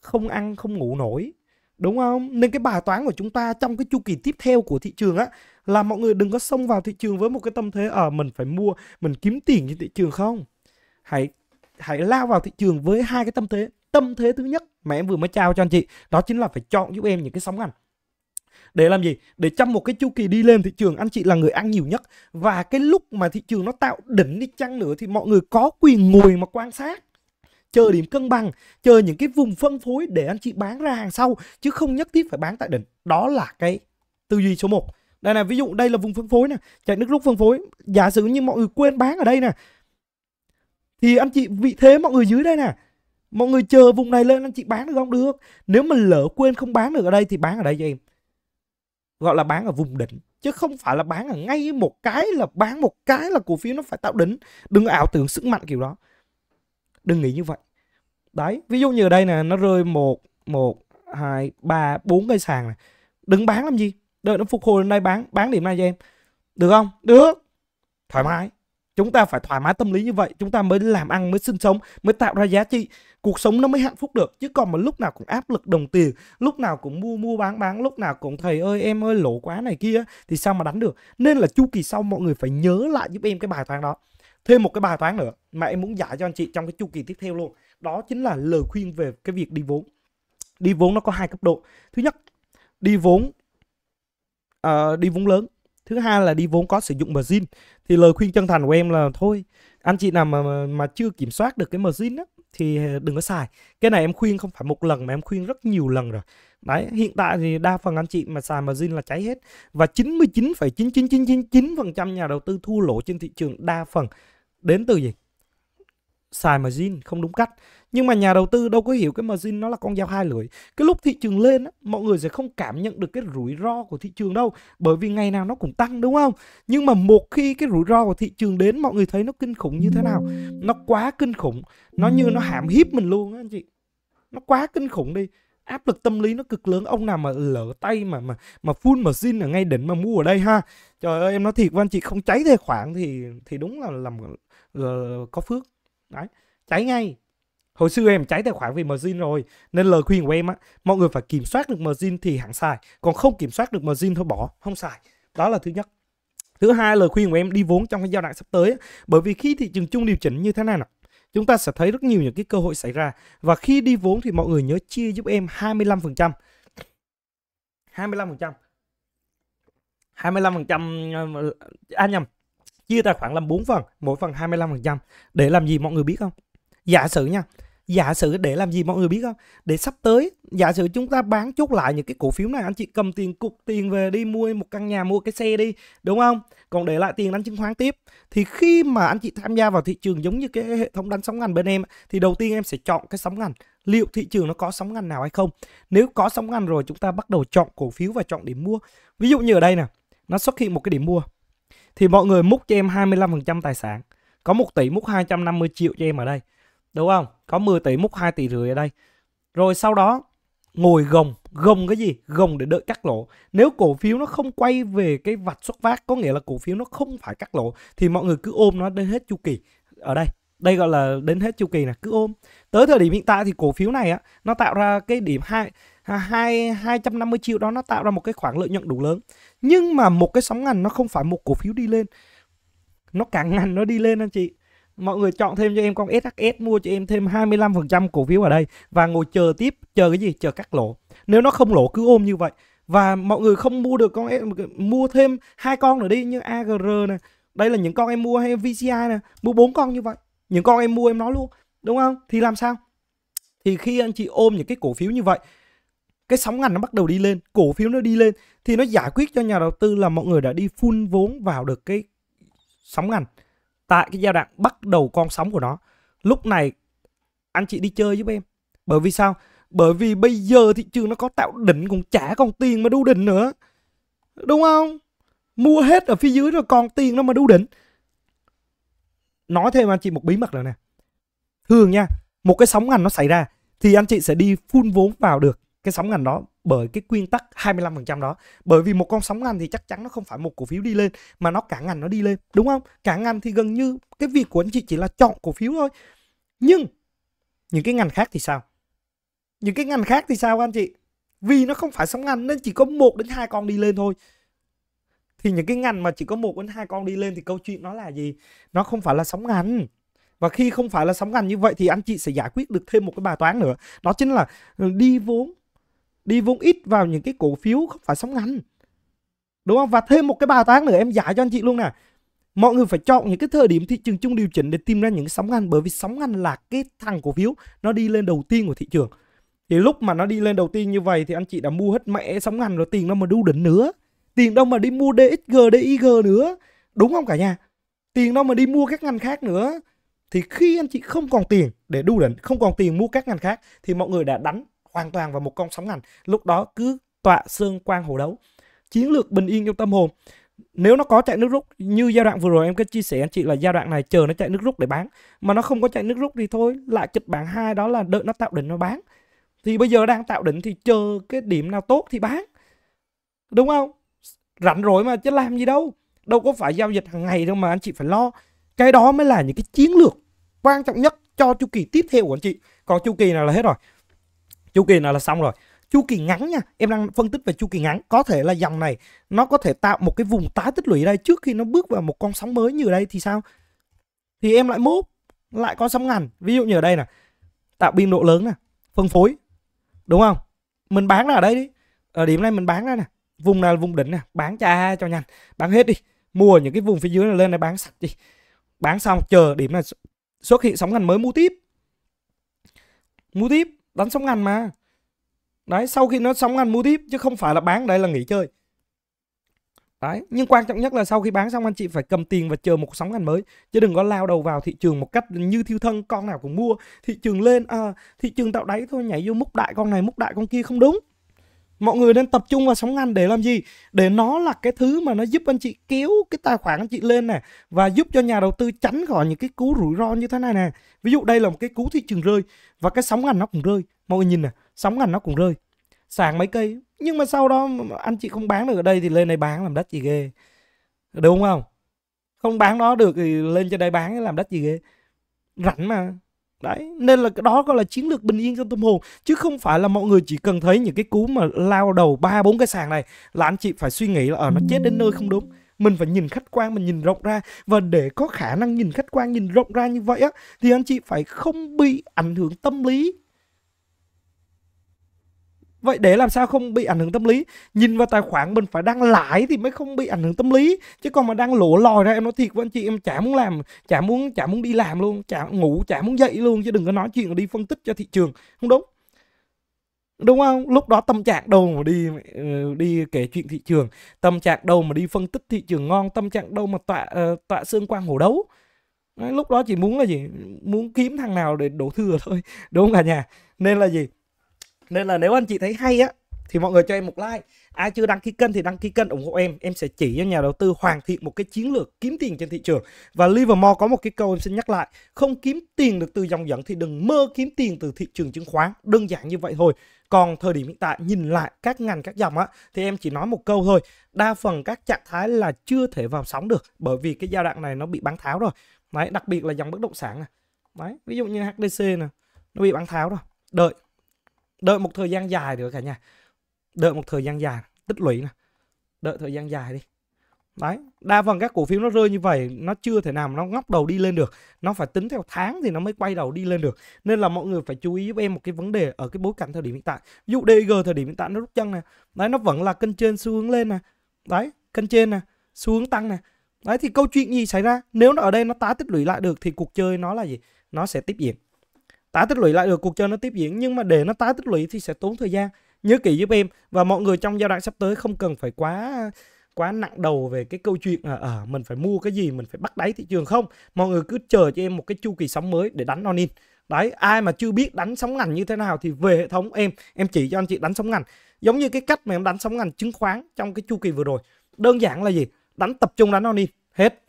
không ăn không ngủ nổi đúng không nên cái bài toán của chúng ta trong cái chu kỳ tiếp theo của thị trường á là mọi người đừng có xông vào thị trường với một cái tâm thế ở ờ, à, mình phải mua mình kiếm tiền trên thị trường không hãy hãy lao vào thị trường với hai cái tâm thế tâm thế thứ nhất mà em vừa mới trao cho anh chị đó chính là phải chọn giúp em những cái sóng ngành để làm gì để trong một cái chu kỳ đi lên thị trường anh chị là người ăn nhiều nhất và cái lúc mà thị trường nó tạo đỉnh đi chăng nữa thì mọi người có quyền ngồi mà quan sát chờ điểm cân bằng chờ những cái vùng phân phối để anh chị bán ra hàng sau chứ không nhất thiết phải bán tại đỉnh đó là cái tư duy số 1 đây là ví dụ đây là vùng phân phối nè chạy nước rút phân phối giả sử như mọi người quên bán ở đây nè thì anh chị vị thế mọi người dưới đây nè mọi người chờ vùng này lên anh chị bán được không được nếu mà lỡ quên không bán được ở đây thì bán ở đây cho em gọi là bán ở vùng đỉnh chứ không phải là bán ở ngay một cái là bán một cái là cổ phiếu nó phải tạo đỉnh đừng ảo tưởng sức mạnh kiểu đó đừng nghĩ như vậy đấy ví dụ như ở đây nè nó rơi một một hai ba bốn cây sàn này đừng bán làm gì đợi nó phục hồi lên đây bán bán điểm này cho em được không được thoải mái chúng ta phải thoải mái tâm lý như vậy chúng ta mới làm ăn mới sinh sống mới tạo ra giá trị cuộc sống nó mới hạnh phúc được chứ còn mà lúc nào cũng áp lực đồng tiền lúc nào cũng mua mua bán bán lúc nào cũng thầy ơi em ơi lỗ quá này kia thì sao mà đánh được nên là chu kỳ sau mọi người phải nhớ lại giúp em cái bài toán đó thêm một cái bài toán nữa mà em muốn giải cho anh chị trong cái chu kỳ tiếp theo luôn đó chính là lời khuyên về cái việc đi vốn đi vốn nó có hai cấp độ thứ nhất đi vốn uh, đi vốn lớn thứ hai là đi vốn có sử dụng margin thì lời khuyên chân thành của em là thôi anh chị nào mà mà, chưa kiểm soát được cái margin á thì đừng có xài cái này em khuyên không phải một lần mà em khuyên rất nhiều lần rồi đấy hiện tại thì đa phần anh chị mà xài margin là cháy hết và 99,99999 phần trăm nhà đầu tư thua lỗ trên thị trường đa phần đến từ gì xài margin không đúng cách nhưng mà nhà đầu tư đâu có hiểu cái margin nó là con dao hai lưỡi cái lúc thị trường lên mọi người sẽ không cảm nhận được cái rủi ro của thị trường đâu bởi vì ngày nào nó cũng tăng đúng không nhưng mà một khi cái rủi ro của thị trường đến mọi người thấy nó kinh khủng như thế nào nó quá kinh khủng nó như nó hãm hiếp mình luôn á anh chị nó quá kinh khủng đi áp lực tâm lý nó cực lớn ông nào mà lỡ tay mà mà mà full margin ở ngay đỉnh mà mua ở đây ha trời ơi em nói thiệt với anh chị không cháy tài khoản thì thì đúng là làm Ờ, có phước đấy cháy ngay hồi xưa em cháy tài khoản vì margin rồi nên lời khuyên của em á mọi người phải kiểm soát được margin thì hẳn xài còn không kiểm soát được margin thôi bỏ không xài đó là thứ nhất thứ hai lời khuyên của em đi vốn trong cái giai đoạn sắp tới bởi vì khi thị trường chung điều chỉnh như thế này nè chúng ta sẽ thấy rất nhiều những cái cơ hội xảy ra và khi đi vốn thì mọi người nhớ chia giúp em 25% 25% 25% à nhầm chia tài khoản làm 4 phần, mỗi phần 25%. Để làm gì mọi người biết không? Giả sử nha, giả sử để làm gì mọi người biết không? Để sắp tới, giả sử chúng ta bán chốt lại những cái cổ phiếu này anh chị cầm tiền cục tiền về đi mua một căn nhà, mua cái xe đi, đúng không? Còn để lại tiền đánh chứng khoán tiếp. Thì khi mà anh chị tham gia vào thị trường giống như cái hệ thống đánh sóng ngành bên em thì đầu tiên em sẽ chọn cái sóng ngành liệu thị trường nó có sóng ngành nào hay không. Nếu có sóng ngành rồi chúng ta bắt đầu chọn cổ phiếu và chọn điểm mua. Ví dụ như ở đây nè, nó xuất hiện một cái điểm mua thì mọi người múc cho em 25% tài sản có 1 tỷ múc 250 triệu cho em ở đây đúng không có 10 tỷ múc 2 tỷ rưỡi ở đây rồi sau đó ngồi gồng gồng cái gì gồng để đợi cắt lỗ nếu cổ phiếu nó không quay về cái vạch xuất phát có nghĩa là cổ phiếu nó không phải cắt lỗ thì mọi người cứ ôm nó đến hết chu kỳ ở đây đây gọi là đến hết chu kỳ là cứ ôm tới thời điểm hiện tại thì cổ phiếu này á nó tạo ra cái điểm hai hai 250 triệu đó nó tạo ra một cái khoản lợi nhuận đủ lớn nhưng mà một cái sóng ngành nó không phải một cổ phiếu đi lên nó càng ngành nó đi lên anh chị mọi người chọn thêm cho em con SHS mua cho em thêm 25% cổ phiếu ở đây và ngồi chờ tiếp chờ cái gì chờ cắt lỗ nếu nó không lỗ cứ ôm như vậy và mọi người không mua được con em mua thêm hai con nữa đi như AGR nè đây là những con em mua hay VCI nè mua bốn con như vậy những con em mua em nói luôn đúng không thì làm sao thì khi anh chị ôm những cái cổ phiếu như vậy cái sóng ngành nó bắt đầu đi lên cổ phiếu nó đi lên thì nó giải quyết cho nhà đầu tư là mọi người đã đi phun vốn vào được cái sóng ngành tại cái giai đoạn bắt đầu con sóng của nó lúc này anh chị đi chơi giúp em bởi vì sao bởi vì bây giờ thị trường nó có tạo đỉnh cũng chả còn tiền mà đu đỉnh nữa đúng không mua hết ở phía dưới rồi còn tiền nó mà đu đỉnh nói thêm anh chị một bí mật nữa nè thường nha một cái sóng ngành nó xảy ra thì anh chị sẽ đi phun vốn vào được cái sóng ngành đó bởi cái nguyên tắc 25% đó. Bởi vì một con sóng ngành thì chắc chắn nó không phải một cổ phiếu đi lên mà nó cả ngành nó đi lên, đúng không? Cả ngành thì gần như cái việc của anh chị chỉ là chọn cổ phiếu thôi. Nhưng những cái ngành khác thì sao? Những cái ngành khác thì sao anh chị? Vì nó không phải sóng ngành nên chỉ có một đến hai con đi lên thôi. Thì những cái ngành mà chỉ có một đến hai con đi lên thì câu chuyện nó là gì? Nó không phải là sóng ngành và khi không phải là sóng ngành như vậy thì anh chị sẽ giải quyết được thêm một cái bài toán nữa đó chính là ừ, đi vốn đi vốn ít vào những cái cổ phiếu không phải sóng ngắn đúng không và thêm một cái bài toán nữa em giải cho anh chị luôn nè mọi người phải chọn những cái thời điểm thị trường chung điều chỉnh để tìm ra những sóng ngắn bởi vì sóng ngắn là cái thằng cổ phiếu nó đi lên đầu tiên của thị trường thì lúc mà nó đi lên đầu tiên như vậy thì anh chị đã mua hết mẹ sóng ngắn rồi tiền đâu mà đu đỉnh nữa tiền đâu mà đi mua DXG DIG nữa đúng không cả nhà tiền đâu mà đi mua các ngành khác nữa thì khi anh chị không còn tiền để đu đỉnh không còn tiền mua các ngành khác thì mọi người đã đánh hoàn toàn vào một con sóng ngành lúc đó cứ tọa sơn quang hồ đấu chiến lược bình yên trong tâm hồn nếu nó có chạy nước rút như giai đoạn vừa rồi em cứ chia sẻ anh chị là giai đoạn này chờ nó chạy nước rút để bán mà nó không có chạy nước rút thì thôi lại kịch bản hai đó là đợi nó tạo đỉnh nó bán thì bây giờ đang tạo đỉnh thì chờ cái điểm nào tốt thì bán đúng không rảnh rỗi mà chứ làm gì đâu đâu có phải giao dịch hàng ngày đâu mà anh chị phải lo cái đó mới là những cái chiến lược quan trọng nhất cho chu kỳ tiếp theo của anh chị còn chu kỳ nào là hết rồi chu kỳ nào là xong rồi chu kỳ ngắn nha em đang phân tích về chu kỳ ngắn có thể là dòng này nó có thể tạo một cái vùng tái tích lũy đây trước khi nó bước vào một con sóng mới như ở đây thì sao thì em lại mốt lại con sóng ngắn ví dụ như ở đây nè tạo biên độ lớn nè phân phối đúng không mình bán là ở đây đi ở điểm này mình bán ra nè vùng này là vùng đỉnh nè bán cha cho nhanh bán hết đi mua những cái vùng phía dưới này lên này bán sạch đi bán xong chờ điểm này xuất hiện sóng ngành mới mua tiếp mua tiếp đánh sóng ngành mà đấy sau khi nó sóng ngành mua tiếp chứ không phải là bán đây là nghỉ chơi đấy nhưng quan trọng nhất là sau khi bán xong anh chị phải cầm tiền và chờ một sóng ngành mới chứ đừng có lao đầu vào thị trường một cách như thiêu thân con nào cũng mua thị trường lên à, thị trường tạo đáy thôi nhảy vô múc đại con này múc đại con kia không đúng mọi người nên tập trung vào sóng ngắn để làm gì để nó là cái thứ mà nó giúp anh chị kéo cái tài khoản anh chị lên nè và giúp cho nhà đầu tư tránh khỏi những cái cú rủi ro như thế này nè ví dụ đây là một cái cú thị trường rơi và cái sóng ngắn nó cũng rơi mọi người nhìn nè sóng ngắn nó cũng rơi sàn mấy cây nhưng mà sau đó anh chị không bán được ở đây thì lên đây bán làm đất gì ghê đúng không không bán nó được thì lên trên đây bán làm đất gì ghê rảnh mà Đấy, nên là cái đó gọi là chiến lược bình yên trong tâm hồn chứ không phải là mọi người chỉ cần thấy những cái cú mà lao đầu ba bốn cái sàn này là anh chị phải suy nghĩ là ở ờ, nó chết đến nơi không đúng mình phải nhìn khách quan mình nhìn rộng ra và để có khả năng nhìn khách quan nhìn rộng ra như vậy á thì anh chị phải không bị ảnh hưởng tâm lý Vậy để làm sao không bị ảnh hưởng tâm lý Nhìn vào tài khoản mình phải đang lãi Thì mới không bị ảnh hưởng tâm lý Chứ còn mà đang lỗ lòi ra em nói thiệt với anh chị Em chả muốn làm, chả muốn chả muốn đi làm luôn Chả ngủ, chả muốn dậy luôn Chứ đừng có nói chuyện đi phân tích cho thị trường Không đúng đúng không lúc đó tâm trạng đâu mà đi ờ, đi kể chuyện thị trường tâm trạng đâu mà đi phân tích thị trường ngon tâm trạng đâu mà tọa ờ, tọa xương quang hổ đấu lúc đó chỉ muốn là gì muốn kiếm thằng nào để đổ thừa thôi đúng không cả nhà nên là gì nên là nếu anh chị thấy hay á thì mọi người cho em một like ai chưa đăng ký kênh thì đăng ký kênh ủng hộ em em sẽ chỉ cho nhà đầu tư hoàn thiện một cái chiến lược kiếm tiền trên thị trường và Livermore có một cái câu em xin nhắc lại không kiếm tiền được từ dòng dẫn thì đừng mơ kiếm tiền từ thị trường chứng khoán đơn giản như vậy thôi còn thời điểm hiện tại nhìn lại các ngành các dòng á thì em chỉ nói một câu thôi đa phần các trạng thái là chưa thể vào sóng được bởi vì cái giai đoạn này nó bị bán tháo rồi đấy đặc biệt là dòng bất động sản này đấy ví dụ như HDC nè nó bị bán tháo rồi đợi đợi một thời gian dài được cả nhà đợi một thời gian dài tích lũy nè đợi thời gian dài đi đấy đa phần các cổ phiếu nó rơi như vậy nó chưa thể nào nó ngóc đầu đi lên được nó phải tính theo tháng thì nó mới quay đầu đi lên được nên là mọi người phải chú ý giúp em một cái vấn đề ở cái bối cảnh thời điểm hiện tại ví dụ DG thời điểm hiện tại nó rút chân nè đấy nó vẫn là kênh trên xu hướng lên nè đấy kênh trên nè xu hướng tăng nè đấy thì câu chuyện gì xảy ra nếu nó ở đây nó tái tích lũy lại được thì cuộc chơi nó là gì nó sẽ tiếp diễn tái tích lũy lại được cuộc chơi nó tiếp diễn nhưng mà để nó tái tích lũy thì sẽ tốn thời gian nhớ kỹ giúp em và mọi người trong giai đoạn sắp tới không cần phải quá quá nặng đầu về cái câu chuyện là à mình phải mua cái gì mình phải bắt đáy thị trường không mọi người cứ chờ cho em một cái chu kỳ sóng mới để đánh non in đấy ai mà chưa biết đánh sóng ngành như thế nào thì về hệ thống em em chỉ cho anh chị đánh sóng ngành giống như cái cách mà em đánh sóng ngành chứng khoán trong cái chu kỳ vừa rồi đơn giản là gì đánh tập trung đánh non in hết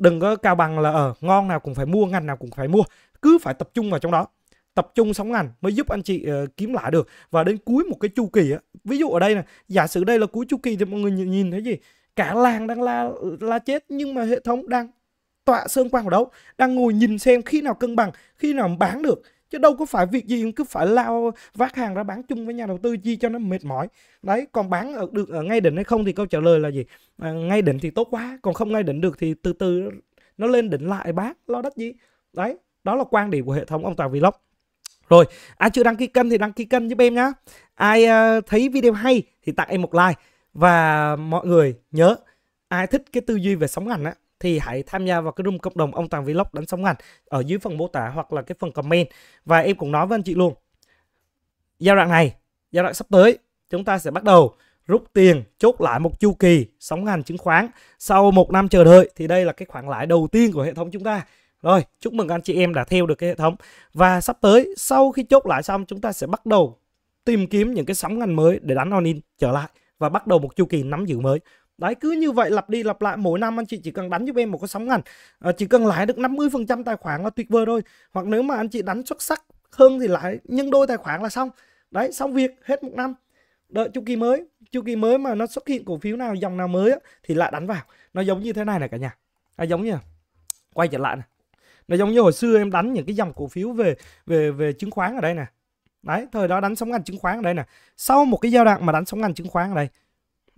đừng có cao bằng là ở ờ, à, ngon nào cũng phải mua ngành nào cũng phải mua cứ phải tập trung vào trong đó tập trung sóng ngành mới giúp anh chị uh, kiếm lại được và đến cuối một cái chu kỳ á ví dụ ở đây nè giả sử đây là cuối chu kỳ thì mọi người nhìn thấy gì cả làng đang la la chết nhưng mà hệ thống đang tọa sơn quang ở đâu đang ngồi nhìn xem khi nào cân bằng khi nào bán được chứ đâu có phải việc gì cứ phải lao vác hàng ra bán chung với nhà đầu tư chi cho nó mệt mỏi đấy còn bán ở, được ở ngay đỉnh hay không thì câu trả lời là gì à, ngay đỉnh thì tốt quá còn không ngay đỉnh được thì từ từ nó lên đỉnh lại bán lo đất gì đấy đó là quan điểm của hệ thống ông tàng vlog rồi, ai chưa đăng ký kênh thì đăng ký kênh giúp em nhé. Ai uh, thấy video hay thì tặng em một like và mọi người nhớ ai thích cái tư duy về sóng ngành á thì hãy tham gia vào cái room cộng đồng ông Tàng Vlog đánh sóng ngành ở dưới phần mô tả hoặc là cái phần comment và em cũng nói với anh chị luôn. Giai đoạn này, giai đoạn sắp tới chúng ta sẽ bắt đầu rút tiền chốt lại một chu kỳ sóng ngành chứng khoán sau một năm chờ đợi thì đây là cái khoản lãi đầu tiên của hệ thống chúng ta rồi, chúc mừng anh chị em đã theo được cái hệ thống. Và sắp tới, sau khi chốt lại xong, chúng ta sẽ bắt đầu tìm kiếm những cái sóng ngành mới để đánh on-in trở lại và bắt đầu một chu kỳ nắm giữ mới. Đấy, cứ như vậy lặp đi lặp lại mỗi năm anh chị chỉ cần đánh giúp em một cái sóng ngành, à, chỉ cần lãi được 50% tài khoản là tuyệt vời thôi. Hoặc nếu mà anh chị đánh xuất sắc hơn thì lãi nhân đôi tài khoản là xong. Đấy, xong việc, hết một năm. Đợi chu kỳ mới, chu kỳ mới mà nó xuất hiện cổ phiếu nào, dòng nào mới á, thì lại đánh vào. Nó giống như thế này này cả nhà. À, giống như quay trở lại này là giống như hồi xưa em đánh những cái dòng cổ phiếu về về về chứng khoán ở đây nè đấy thời đó đánh sóng ngành chứng khoán ở đây nè sau một cái giai đoạn mà đánh sóng ngành chứng khoán ở đây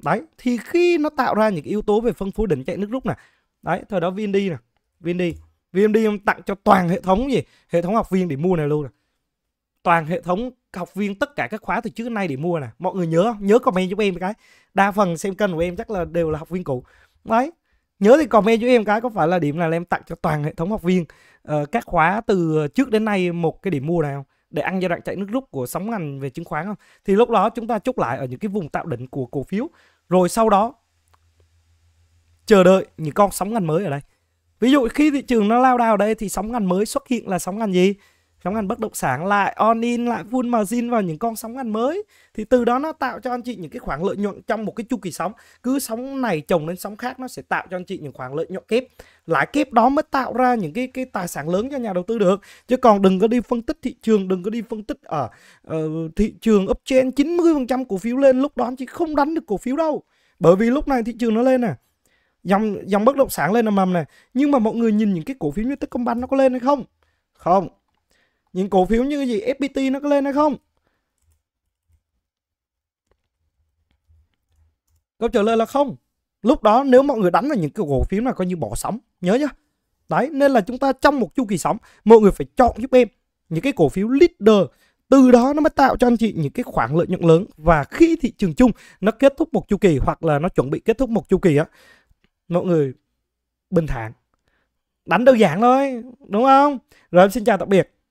đấy thì khi nó tạo ra những yếu tố về phân phối đỉnh chạy nước rút nè đấy thời đó VND nè VND VND em tặng cho toàn hệ thống gì hệ thống học viên để mua này luôn nè toàn hệ thống học viên tất cả các khóa từ trước đến nay để mua nè mọi người nhớ nhớ comment giúp em cái đa phần xem kênh của em chắc là đều là học viên cũ đấy nhớ thì comment cho em cái có phải là điểm nào là em tặng cho toàn hệ thống học viên uh, các khóa từ trước đến nay một cái điểm mua nào để ăn giai đoạn chạy nước rút của sóng ngành về chứng khoán không thì lúc đó chúng ta chốt lại ở những cái vùng tạo đỉnh của cổ phiếu rồi sau đó chờ đợi những con sóng ngành mới ở đây ví dụ khi thị trường nó lao đào đây thì sóng ngành mới xuất hiện là sóng ngành gì sóng ngắn bất động sản lại on in lại full margin vào những con sóng ngắn mới thì từ đó nó tạo cho anh chị những cái khoảng lợi nhuận trong một cái chu kỳ sóng cứ sóng này chồng lên sóng khác nó sẽ tạo cho anh chị những khoảng lợi nhuận kép lãi kép đó mới tạo ra những cái cái tài sản lớn cho nhà đầu tư được chứ còn đừng có đi phân tích thị trường đừng có đi phân tích ở uh, thị trường up trên 90% cổ phiếu lên lúc đó anh chị không đánh được cổ phiếu đâu bởi vì lúc này thị trường nó lên nè dòng dòng bất động sản lên là mầm này nhưng mà mọi người nhìn những cái cổ phiếu như Techcombank nó có lên hay không không những cổ phiếu như cái gì FPT nó có lên hay không câu trả lời là không lúc đó nếu mọi người đánh vào những cái cổ phiếu này coi như bỏ sóng nhớ nhá đấy nên là chúng ta trong một chu kỳ sóng mọi người phải chọn giúp em những cái cổ phiếu leader từ đó nó mới tạo cho anh chị những cái khoản lợi nhuận lớn và khi thị trường chung nó kết thúc một chu kỳ hoặc là nó chuẩn bị kết thúc một chu kỳ á mọi người bình thản đánh đơn giản thôi đúng không rồi em xin chào tạm biệt